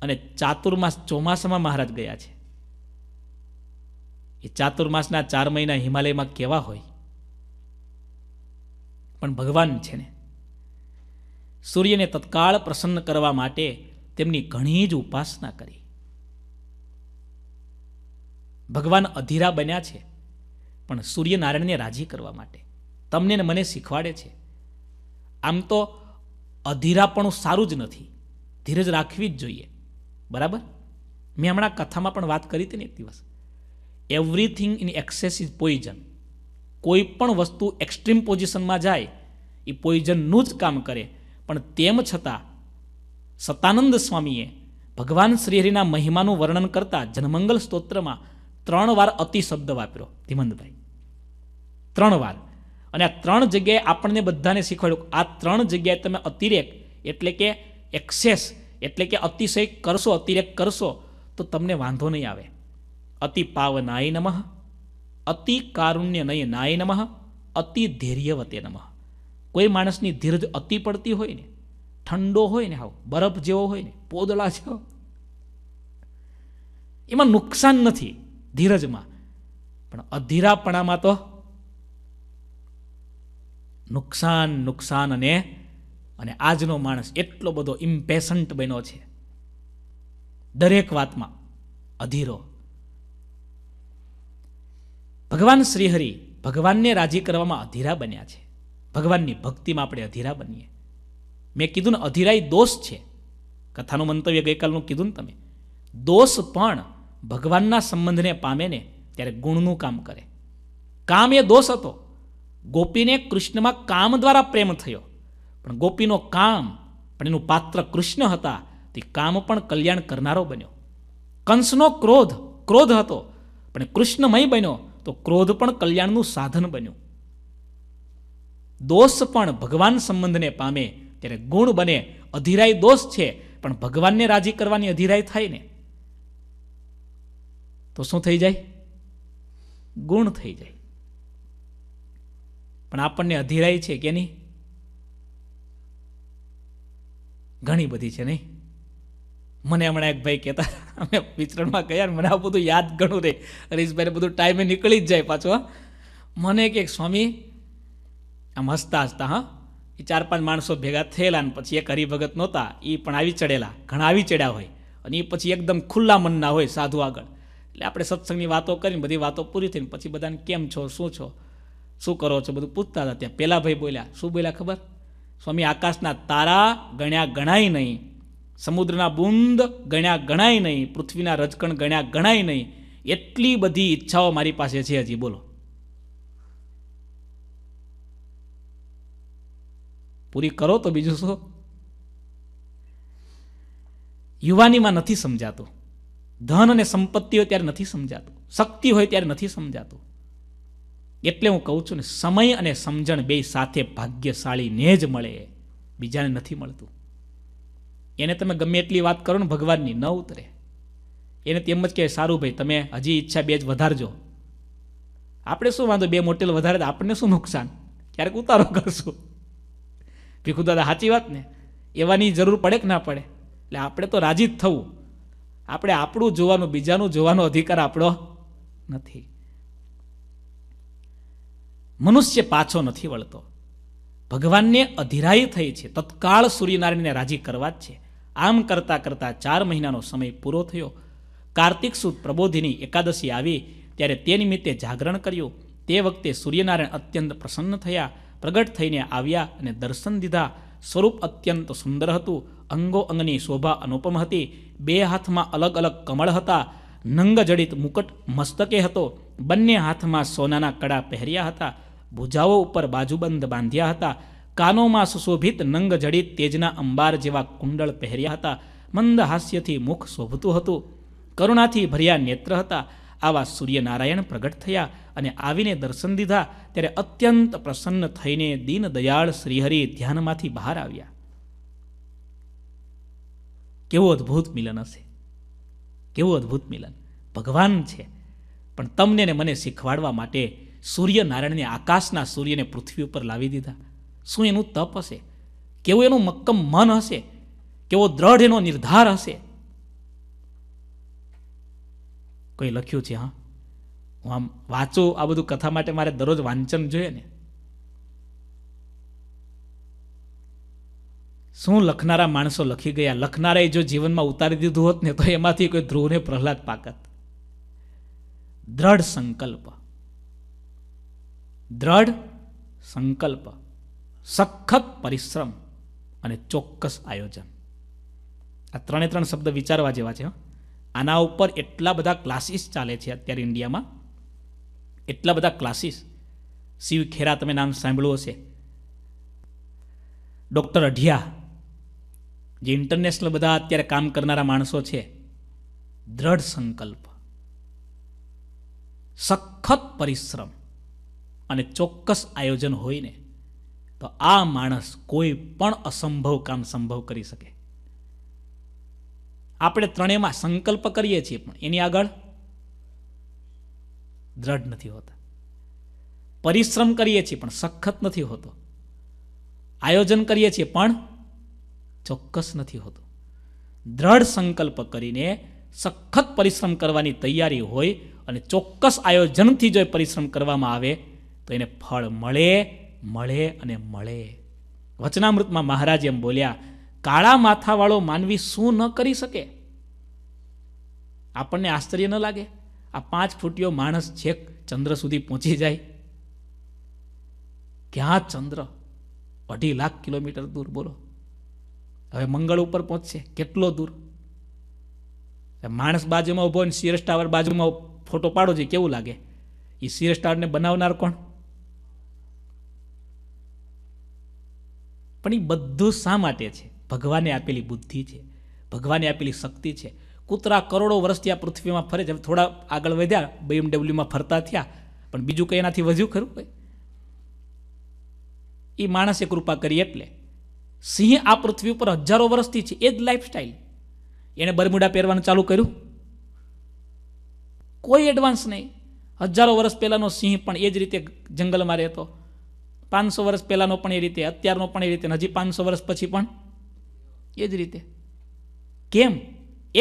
અને ચાતુર્માસ ચોમાસામાં મહારાજ ગયા છે એ ચાતુર્માસના ચાર મહિના હિમાલયમાં કેવા હોય પણ ભગવાન છે ને સૂર્યને તત્કાળ પ્રસન્ન કરવા માટે તેમની ઘણી જ ઉપાસના કરી ભગવાન અધીરા બન્યા છે પણ સૂર્યનારાયણને રાજી કરવા માટે તમને ને મને શીખવાડે છે આમ તો અધીરાપણું સારું જ નથી ધીરજ રાખવી જ જોઈએ બરાબર મેં હમણાં કથામાં પણ વાત કરી હતી ને એક દિવસ everything in excess is poison કોઈ પણ વસ્તુ એક્સ્ટ્રીમ પોઝિશનમાં જાય એ પોઈઝનનું જ કામ કરે પણ તેમ છતાં સતાનંદ સ્વામીએ ભગવાન શ્રીહરિના મહિમાનું વર્ણન કરતા જનમંગલ સ્તોત્રમાં ત્રણ વાર અતિ શબ્દ વાપર્યો ધીમંતભાઈ ત્રણ વાર અને આ ત્રણ જગ્યાએ આપણને બધાને શીખવાડ્યું આ ત્રણ જગ્યાએ તમે અતિરેક એટલે કે એક્સેસ એટલે કે અતિશય કરશો અતિરેક કરશો તો તમને વાંધો નહીં આવે અતિ પાવનાય નમઃ અતિ કારુણ્ય નય નાય નમઃ અતિ ધૈર્યવતે નમઃ કોઈ માણસની ધીરજ અતિ પડતી હોય ને ઠંડો હોય ને હાવ બરફ જેવો હોય ને પોદળા જેવો એમાં નુકસાન નથી ધીરજમાં પણ અધીરાપણામાં તો નુકસાન નુકસાન અને અને આજનો માણસ એટલો બધો ઇમ્પેશન્ટ બન્યો છે દરેક વાતમાં અધીરો ભગવાન શ્રીહરિ ભગવાનને રાજી કરવામાં અધીરા બન્યા છે ભગવાનની ભક્તિમાં આપણે અધીરા બનીએ મેં કીધું ને અધીરાઈ દોષ છે કથાનું મંતવ્ય ગઈકાલનું કીધું ને તમે દોષ પણ ભગવાનના સંબંધને પામે ને ત્યારે ગુણનું કામ કરે કામ એ દોષ હતો ગોપીને કૃષ્ણમાં કામ દ્વારા પ્રેમ થયો પણ ગોપીનો કામ પણ એનું પાત્ર કૃષ્ણ હતા તે કામ પણ કલ્યાણ કરનારો બન્યો કંસનો ક્રોધ ક્રોધ હતો પણ કૃષ્ણમય બન્યો તો ક્રોધ પણ કલ્યાણનું સાધન બન્યું દોષ પણ ભગવાન સંબંધને પામે ત્યારે ગુણ બને અધિરાય દોષ છે પણ ભગવાનને રાજી કરવાની અધિરાય થાય ને તો શું થઈ જાય ગુણ થઈ જાય પણ આપણને અધિરાય છે કે નહીં ઘણી બધી છે નહીં મને હમણાં એક ભાઈ કહેતા અમે વિચરણમાં ગયા મને આ બધું યાદ ઘણું રહે હરીશભાઈને બધું ટાઈમે નીકળી જ જાય પાછો મને કે સ્વામી આમ હસતા હસતા હા એ ચાર પાંચ માણસો ભેગા થયેલા ને પછી એક હરિભગત નહોતા એ પણ આવી ચડેલા ઘણા આવી ચડ્યા હોય અને એ પછી એકદમ ખુલ્લા મનના હોય સાધુ આગળ એટલે આપણે સત્સંગની વાતો કરીને બધી વાતો પૂરી થઈને પછી બધાને કેમ છો શું છો શું કરો છો બધું પૂછતા હતા ત્યાં પહેલાં ભાઈ બોલ્યા શું બોલ્યા ખબર સ્વામી આકાશના તારા ગણ્યા ગણાય નહીં સમુદ્રના બુંદ ગણ્યા ગણાય નહીં પૃથ્વીના રજકણ ગણ્યા ગણાય નહીં એટલી બધી ઈચ્છાઓ મારી પાસે છે હજી બોલો પૂરી કરો તો બીજું શું યુવાનીમાં નથી સમજાતું ધન અને સંપત્તિ હોય ત્યારે નથી સમજાતું શક્તિ હોય ત્યારે નથી સમજાતું એટલે હું કહું છું ને સમય અને સમજણ બે સાથે ભાગ્યશાળીને જ મળે બીજાને નથી મળતું એને તમે ગમે એટલી વાત કરો ને ભગવાનની ન ઉતરે એને તેમ જ કહે સારું ભાઈ તમે હજી ઈચ્છા બે જ વધારજો આપણે શું વાંધો બે મોટેલ વધારે આપણને શું નુકસાન ક્યારેક ઉતારો કરશું ભીખુ દાદા સાચી વાત ને એવાની જરૂર પડે કે ના પડે એટલે આપણે તો રાજી જ થવું આપણે આપણું જોવાનું બીજાનું જોવાનો અધિકાર આપણો નથી મનુષ્ય પાછો નથી વળતો ભગવાનને અધિરાય થઈ છે તત્કાળ સૂર્યનારાયણને રાજી કરવા જ છે આમ કરતાં કરતાં ચાર મહિનાનો સમય પૂરો થયો કાર્તિક સુદ પ્રબોધિની એકાદશી આવી ત્યારે તે નિમિત્તે જાગરણ કર્યું તે વખતે સૂર્યનારાયણ અત્યંત પ્રસન્ન થયા પ્રગટ થઈને આવ્યા અને દર્શન દીધા સ્વરૂપ અત્યંત સુંદર હતું અંગો અંગની શોભા અનુપમ હતી બે હાથમાં અલગ અલગ કમળ હતા નંગ જડિત મુકટ મસ્તકે હતો બંને હાથમાં સોનાના કડા પહેર્યા હતા ભુજાઓ ઉપર બાજુબંધ બાંધ્યા હતા કાનોમાં સુશોભિત નંગ જડિત તેજના અંબાર જેવા કુંડળ પહેર્યા હતા મંદ હાસ્યથી મુખ શોભતું હતું કરુણાથી ભર્યા નેત્ર હતા આવા સૂર્યનારાયણ પ્રગટ થયા અને આવીને દર્શન દીધા ત્યારે અત્યંત પ્રસન્ન થઈને દીનદયાળ શ્રીહરિ ધ્યાનમાંથી બહાર આવ્યા કેવું અદ્ભુત મિલન હશે કેવું અદ્ભુત મિલન ભગવાન છે પણ તમને ને મને શીખવાડવા માટે સૂર્યનારાયણને આકાશના સૂર્યને પૃથ્વી ઉપર લાવી દીધા શું એનું તપ હશે કેવું એનું મક્કમ મન હશે કેવો દ્રઢ એનો નિર્ધાર હશે કોઈ લખ્યું છે હા હું આમ વાંચું આ બધું કથા માટે મારે દરરોજ વાંચન જોઈએ ને શું લખનારા માણસો લખી ગયા લખનારાએ જો જીવનમાં ઉતારી દીધું હોત ને તો એમાંથી કોઈ ધ્રુવને પ્રહલાદ પાકત દ્રઢ સંકલ્પ દ્રઢ સંકલ્પ સખત પરિશ્રમ અને ચોક્કસ આયોજન આ ત્રણે ત્રણ શબ્દ વિચારવા જેવા છે આના ઉપર એટલા બધા ક્લાસીસ ચાલે છે અત્યારે ઇન્ડિયામાં એટલા બધા ક્લાસીસ શિવ ખેરા તમે નામ સાંભળ્યું હશે ડૉક્ટર અઢિયા જે ઇન્ટરનેશનલ બધા અત્યારે કામ કરનારા માણસો છે દ્રઢ સંકલ્પ સખત પરિશ્રમ અને ચોક્કસ આયોજન હોઈને તો આ માણસ કોઈ પણ અસંભવ કામ સંભવ કરી શકે આપણે ત્રણેયમાં સંકલ્પ કરીએ છીએ પણ એની આગળ દ્રઢ નથી હોતા પરિશ્રમ કરીએ છીએ પણ સખત નથી હોતો આયોજન કરીએ છીએ પણ ચોક્કસ નથી હોતો દ્રઢ સંકલ્પ કરીને સખત પરિશ્રમ કરવાની તૈયારી હોય અને ચોક્કસ આયોજનથી જો પરિશ્રમ કરવામાં આવે તો એને ફળ મળે મળે અને મળે વચનામૃતમાં મહારાજ એમ બોલ્યા કાળા માથાવાળો માનવી શું ન કરી શકે આપણને આશ્ચર્ય ન લાગે આ પાંચ ફૂટીયો માણસ છેક ચંદ્ર સુધી પહોંચી જાય ક્યાં ચંદ્ર અઢી લાખ કિલોમીટર દૂર બોલો હવે મંગળ ઉપર પહોંચશે કેટલો દૂર માણસ બાજુમાં ઉભો ને સિરસ ટાવર બાજુમાં ફોટો પાડો જે કેવું લાગે એ સિરસ ટાવરને બનાવનાર કોણ પણ એ બધું શા માટે છે ભગવાને આપેલી બુદ્ધિ છે ભગવાને આપેલી શક્તિ છે કૂતરા કરોડો વર્ષથી આ પૃથ્વીમાં ફરે છે થોડા આગળ વધ્યા બીએમડબલ્યુમાં ફરતા થયા પણ બીજું કંઈ એનાથી વધ્યું ખરું કંઈ એ માણસે કૃપા કરી એટલે સિંહ આ પૃથ્વી ઉપર હજારો વર્ષથી છે એ જ લાઈફસ્ટાઈલ એણે બરમુડા પહેરવાનું ચાલુ કર્યું કોઈ એડવાન્સ નહીં હજારો વર્ષ પહેલાંનો સિંહ પણ એ જ રીતે જંગલમાં રહેતો પાંચસો વર્ષ પહેલાંનો પણ એ રીતે અત્યારનો પણ એ રીતે હજી પાંચસો વર્ષ પછી પણ એ જ રીતે કેમ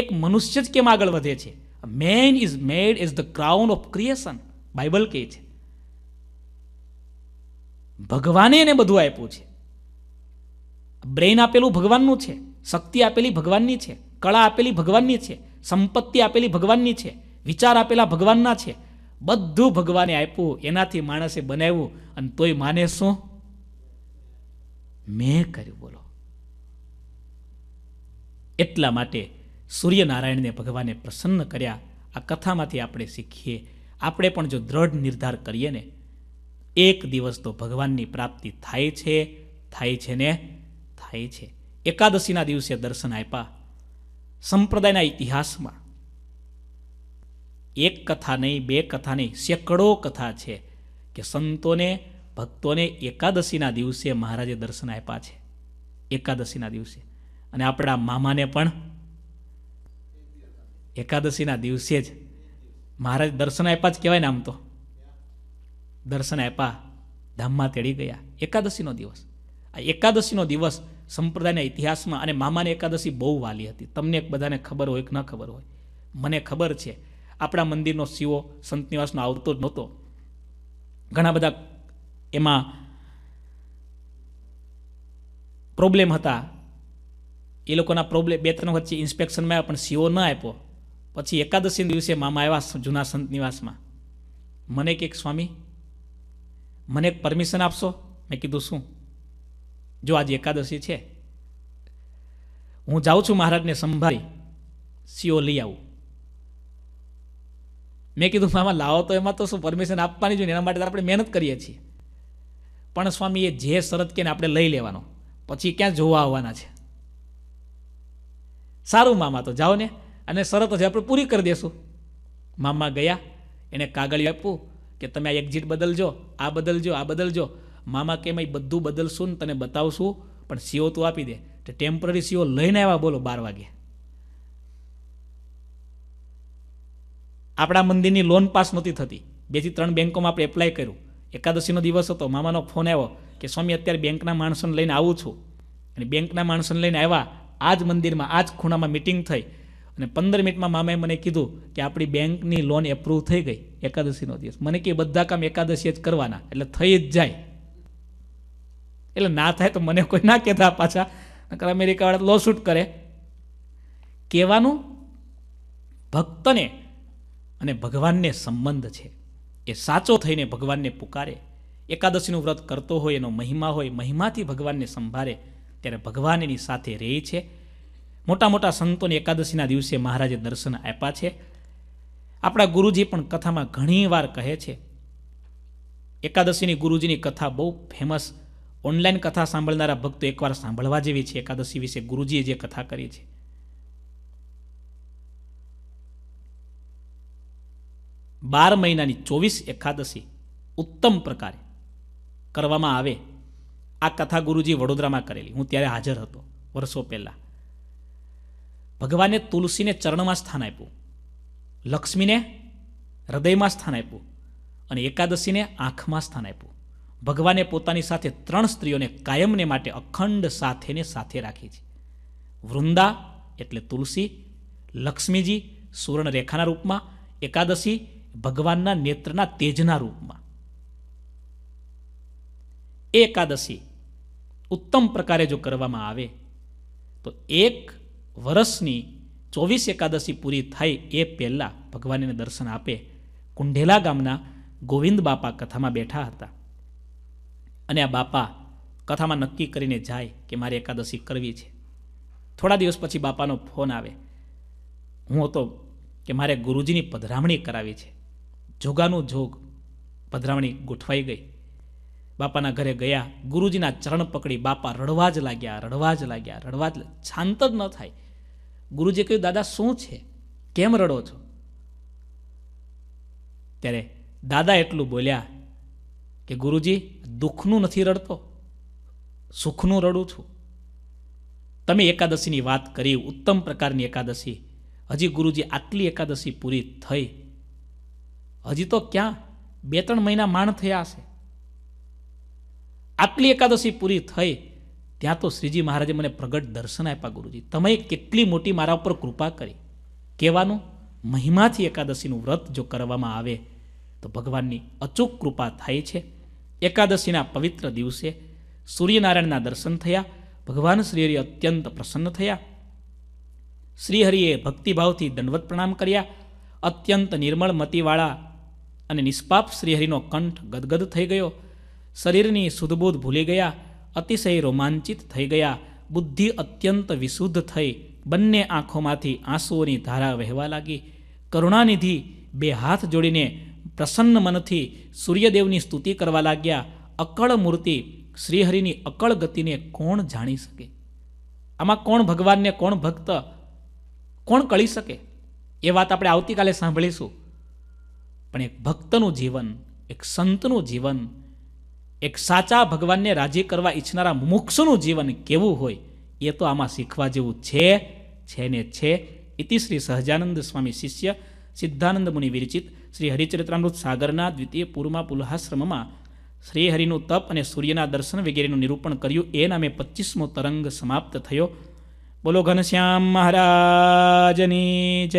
એક મનુષ્ય જ કેમ આગળ વધે છે man is made is the crown of creation Bible કહે છે ભગવાને એને બધું આપ્યું છે બ્રેઇન આપેલું ભગવાનનું છે શક્તિ આપેલી ભગવાનની છે કળા આપેલી ભગવાનની છે સંપત્તિ આપેલી ભગવાનની છે વિચાર આપેલા ભગવાનના છે બધું ભગવાને આપ્યું એનાથી માણસે બનાવ્યું અને તોય માને શું મેં કર્યું બોલો એટલા માટે સૂર્યનારાયણને ભગવાને પ્રસન્ન કર્યા આ કથામાંથી આપણે શીખીએ આપણે પણ જો દ્રઢ નિર્ધાર કરીએ ને એક દિવસ તો ભગવાનની પ્રાપ્તિ થાય છે થાય છે ને થાય છે એકાદશીના દિવસે દર્શન આપ્યા સંપ્રદાયના ઇતિહાસમાં એક કથા નહીં બે કથા નહીં સેંકડો કથા છે કે સંતોને ભક્તોને એકાદશીના દિવસે મહારાજે દર્શન આપ્યા છે એકાદશીના દિવસે અને આપણા મામાને પણ એકાદશીના દિવસે જ મહારાજ દર્શન આપ્યા જ કહેવાય ને આમ તો દર્શન આપ્યા ધામમાં તેડી ગયા એકાદશીનો દિવસ આ એકાદશીનો દિવસ સંપ્રદાયના ઇતિહાસમાં અને મામાને એકાદશી બહુ વાલી હતી તમને એક બધાને ખબર હોય કે ન ખબર હોય મને ખબર છે આપણા મંદિરનો સીઓ સંત નિવાસનો આવતો જ નહોતો ઘણા બધા એમાં પ્રોબ્લેમ હતા એ લોકોના પ્રોબ્લેમ બે ત્રણ વચ્ચે ઇન્સ્પેક્શનમાં આવ્યા પણ સીઓ ન આપ્યો પછી એકાદશી દિવસે મામા આવ્યા જૂના સંત નિવાસમાં મને કંઈક સ્વામી મને એક પરમિશન આપશો મેં કીધું શું જો આજે એકાદશી છે હું જાઉં છું મહારાજને સંભાળી સીઓ લઈ આવું મેં કીધું મામા લાવો તો એમાં તો શું પરમિશન આપવાની જોઈએ એના માટે આપણે મહેનત કરીએ છીએ પણ સ્વામી એ જે શરત કે આપણે લઈ લેવાનો પછી ક્યાં જોવા આવવાના છે સારું મામા તો જાઓ ને અને શરત જ આપણે પૂરી કરી દેશું મામા ગયા એને કાગળ આપવું કે તમે આ એક્ઝિટ બદલજો આ બદલજો આ બદલજો મામા કે મેં બધું બદલશું ને તને બતાવશું પણ સીઓ તું આપી દે તો ટેમ્પરરી સીઓ લઈને આવ્યા બોલો બાર વાગે આપણા મંદિરની લોન પાસ નહોતી થતી બેથી ત્રણ બેંકોમાં આપણે એપ્લાય કર્યું એકાદશીનો દિવસ હતો મામાનો ફોન આવ્યો કે સ્વામી અત્યારે બેંકના માણસોને લઈને આવું છું અને બેંકના માણસોને લઈને આવ્યા આ જ મંદિરમાં આ જ ખૂણામાં મિટિંગ થઈ અને પંદર મિનિટમાં મામાએ મને કીધું કે આપણી બેંકની લોન એપ્રૂવ થઈ ગઈ એકાદશીનો દિવસ મને કે બધા કામ એકાદશી જ કરવાના એટલે થઈ જ જાય એટલે ના થાય તો મને કોઈ ના કહેતા પાછા નકર અમેરિકાવાળા શૂટ કરે કહેવાનું ભક્તને અને ભગવાનને સંબંધ છે એ સાચો થઈને ભગવાનને પુકારે એકાદશીનું વ્રત કરતો હોય એનો મહિમા હોય મહિમાથી ભગવાનને સંભાળે ત્યારે ભગવાન એની સાથે રહે છે મોટા મોટા સંતોને એકાદશીના દિવસે મહારાજે દર્શન આપ્યા છે આપણા ગુરુજી પણ કથામાં ઘણીવાર કહે છે એકાદશીની ગુરુજીની કથા બહુ ફેમસ ઓનલાઈન કથા સાંભળનારા ભક્તો એકવાર સાંભળવા જેવી છે એકાદશી વિશે ગુરુજીએ જે કથા કરી છે બાર મહિનાની ચોવીસ એકાદશી ઉત્તમ પ્રકારે કરવામાં આવે આ કથા ગુરુજી વડોદરામાં કરેલી હું ત્યારે હાજર હતો વર્ષો પહેલાં ભગવાને તુલસીને ચરણમાં સ્થાન આપ્યું લક્ષ્મીને હૃદયમાં સ્થાન આપ્યું અને એકાદશીને આંખમાં સ્થાન આપ્યું ભગવાને પોતાની સાથે ત્રણ સ્ત્રીઓને કાયમને માટે અખંડ સાથેને સાથે રાખી છે વૃંદા એટલે તુલસી લક્ષ્મીજી સુવર્ણરેખાના રૂપમાં એકાદશી ભગવાનના નેત્રના તેજના રૂપમાં એકાદશી ઉત્તમ પ્રકારે જો કરવામાં આવે તો એક વર્ષની ચોવીસ એકાદશી પૂરી થાય એ પહેલાં ભગવાનને દર્શન આપે કુંઢેલા ગામના ગોવિંદ બાપા કથામાં બેઠા હતા અને આ બાપા કથામાં નક્કી કરીને જાય કે મારે એકાદશી કરવી છે થોડા દિવસ પછી બાપાનો ફોન આવે હું હતો કે મારે ગુરુજીની પધરામણી કરાવી છે જોગાનો જોગ પધરામણી ગોઠવાઈ ગઈ બાપાના ઘરે ગયા ગુરુજીના ચરણ પકડી બાપા રડવા જ લાગ્યા રડવા જ લાગ્યા રડવા જ શાંત જ ન થાય ગુરુજીએ કહ્યું દાદા શું છે કેમ રડો છો ત્યારે દાદા એટલું બોલ્યા કે ગુરુજી દુઃખનું નથી રડતો સુખનું રડું છું તમે એકાદશીની વાત કરી ઉત્તમ પ્રકારની એકાદશી હજી ગુરુજી આટલી એકાદશી પૂરી થઈ હજી તો ક્યાં બે ત્રણ મહિના માણ થયા હશે આટલી એકાદશી પૂરી થઈ ત્યાં તો શ્રીજી મહારાજે મને પ્રગટ દર્શન આપ્યા ગુરુજી તમે કેટલી મોટી મારા ઉપર કૃપા કરી કહેવાનું મહિમાથી એકાદશીનું વ્રત જો કરવામાં આવે તો ભગવાનની અચૂક કૃપા થાય છે એકાદશીના પવિત્ર દિવસે સૂર્યનારાયણના દર્શન થયા ભગવાન શ્રીહરિ અત્યંત પ્રસન્ન થયા શ્રીહરિએ ભક્તિભાવથી દંડવત પ્રણામ કર્યા અત્યંત નિર્મળ મતીવાળા અને નિષ્પાપ શ્રીહરિનો કંઠ ગદગદ થઈ ગયો શરીરની સુધબોધ ભૂલી ગયા અતિશય રોમાંચિત થઈ ગયા બુદ્ધિ અત્યંત વિશુદ્ધ થઈ બંને આંખોમાંથી આંસુઓની ધારા વહેવા લાગી કરુણાનિધિ બે હાથ જોડીને પ્રસન્ન મનથી સૂર્યદેવની સ્તુતિ કરવા લાગ્યા અકળ મૂર્તિ શ્રીહરિની અકળ ગતિને કોણ જાણી શકે આમાં કોણ ભગવાનને કોણ ભક્ત કોણ કળી શકે એ વાત આપણે આવતીકાલે સાંભળીશું પણ એક ભક્તનું જીવન એક સંતનું જીવન એક સાચા ભગવાનને રાજી કરવા ઈચ્છનારા મુમુક્ષુનું જીવન કેવું હોય એ તો આમાં શીખવા જેવું છે છે ને છે ઇતિ શ્રી સહજાનંદ સ્વામી શિષ્ય સિદ્ધાનંદ મુનિ વિરચિત શ્રી હરિચરિત્રામૃત સાગરના દ્વિતીય પૂર્વમાં પુલહાશ્રમમાં શ્રીહરિનું તપ અને સૂર્યના દર્શન વગેરેનું નિરૂપણ કર્યું એ નામે પચીસમો તરંગ સમાપ્ત થયો બોલો ઘનશ્યામ મહારાજની જય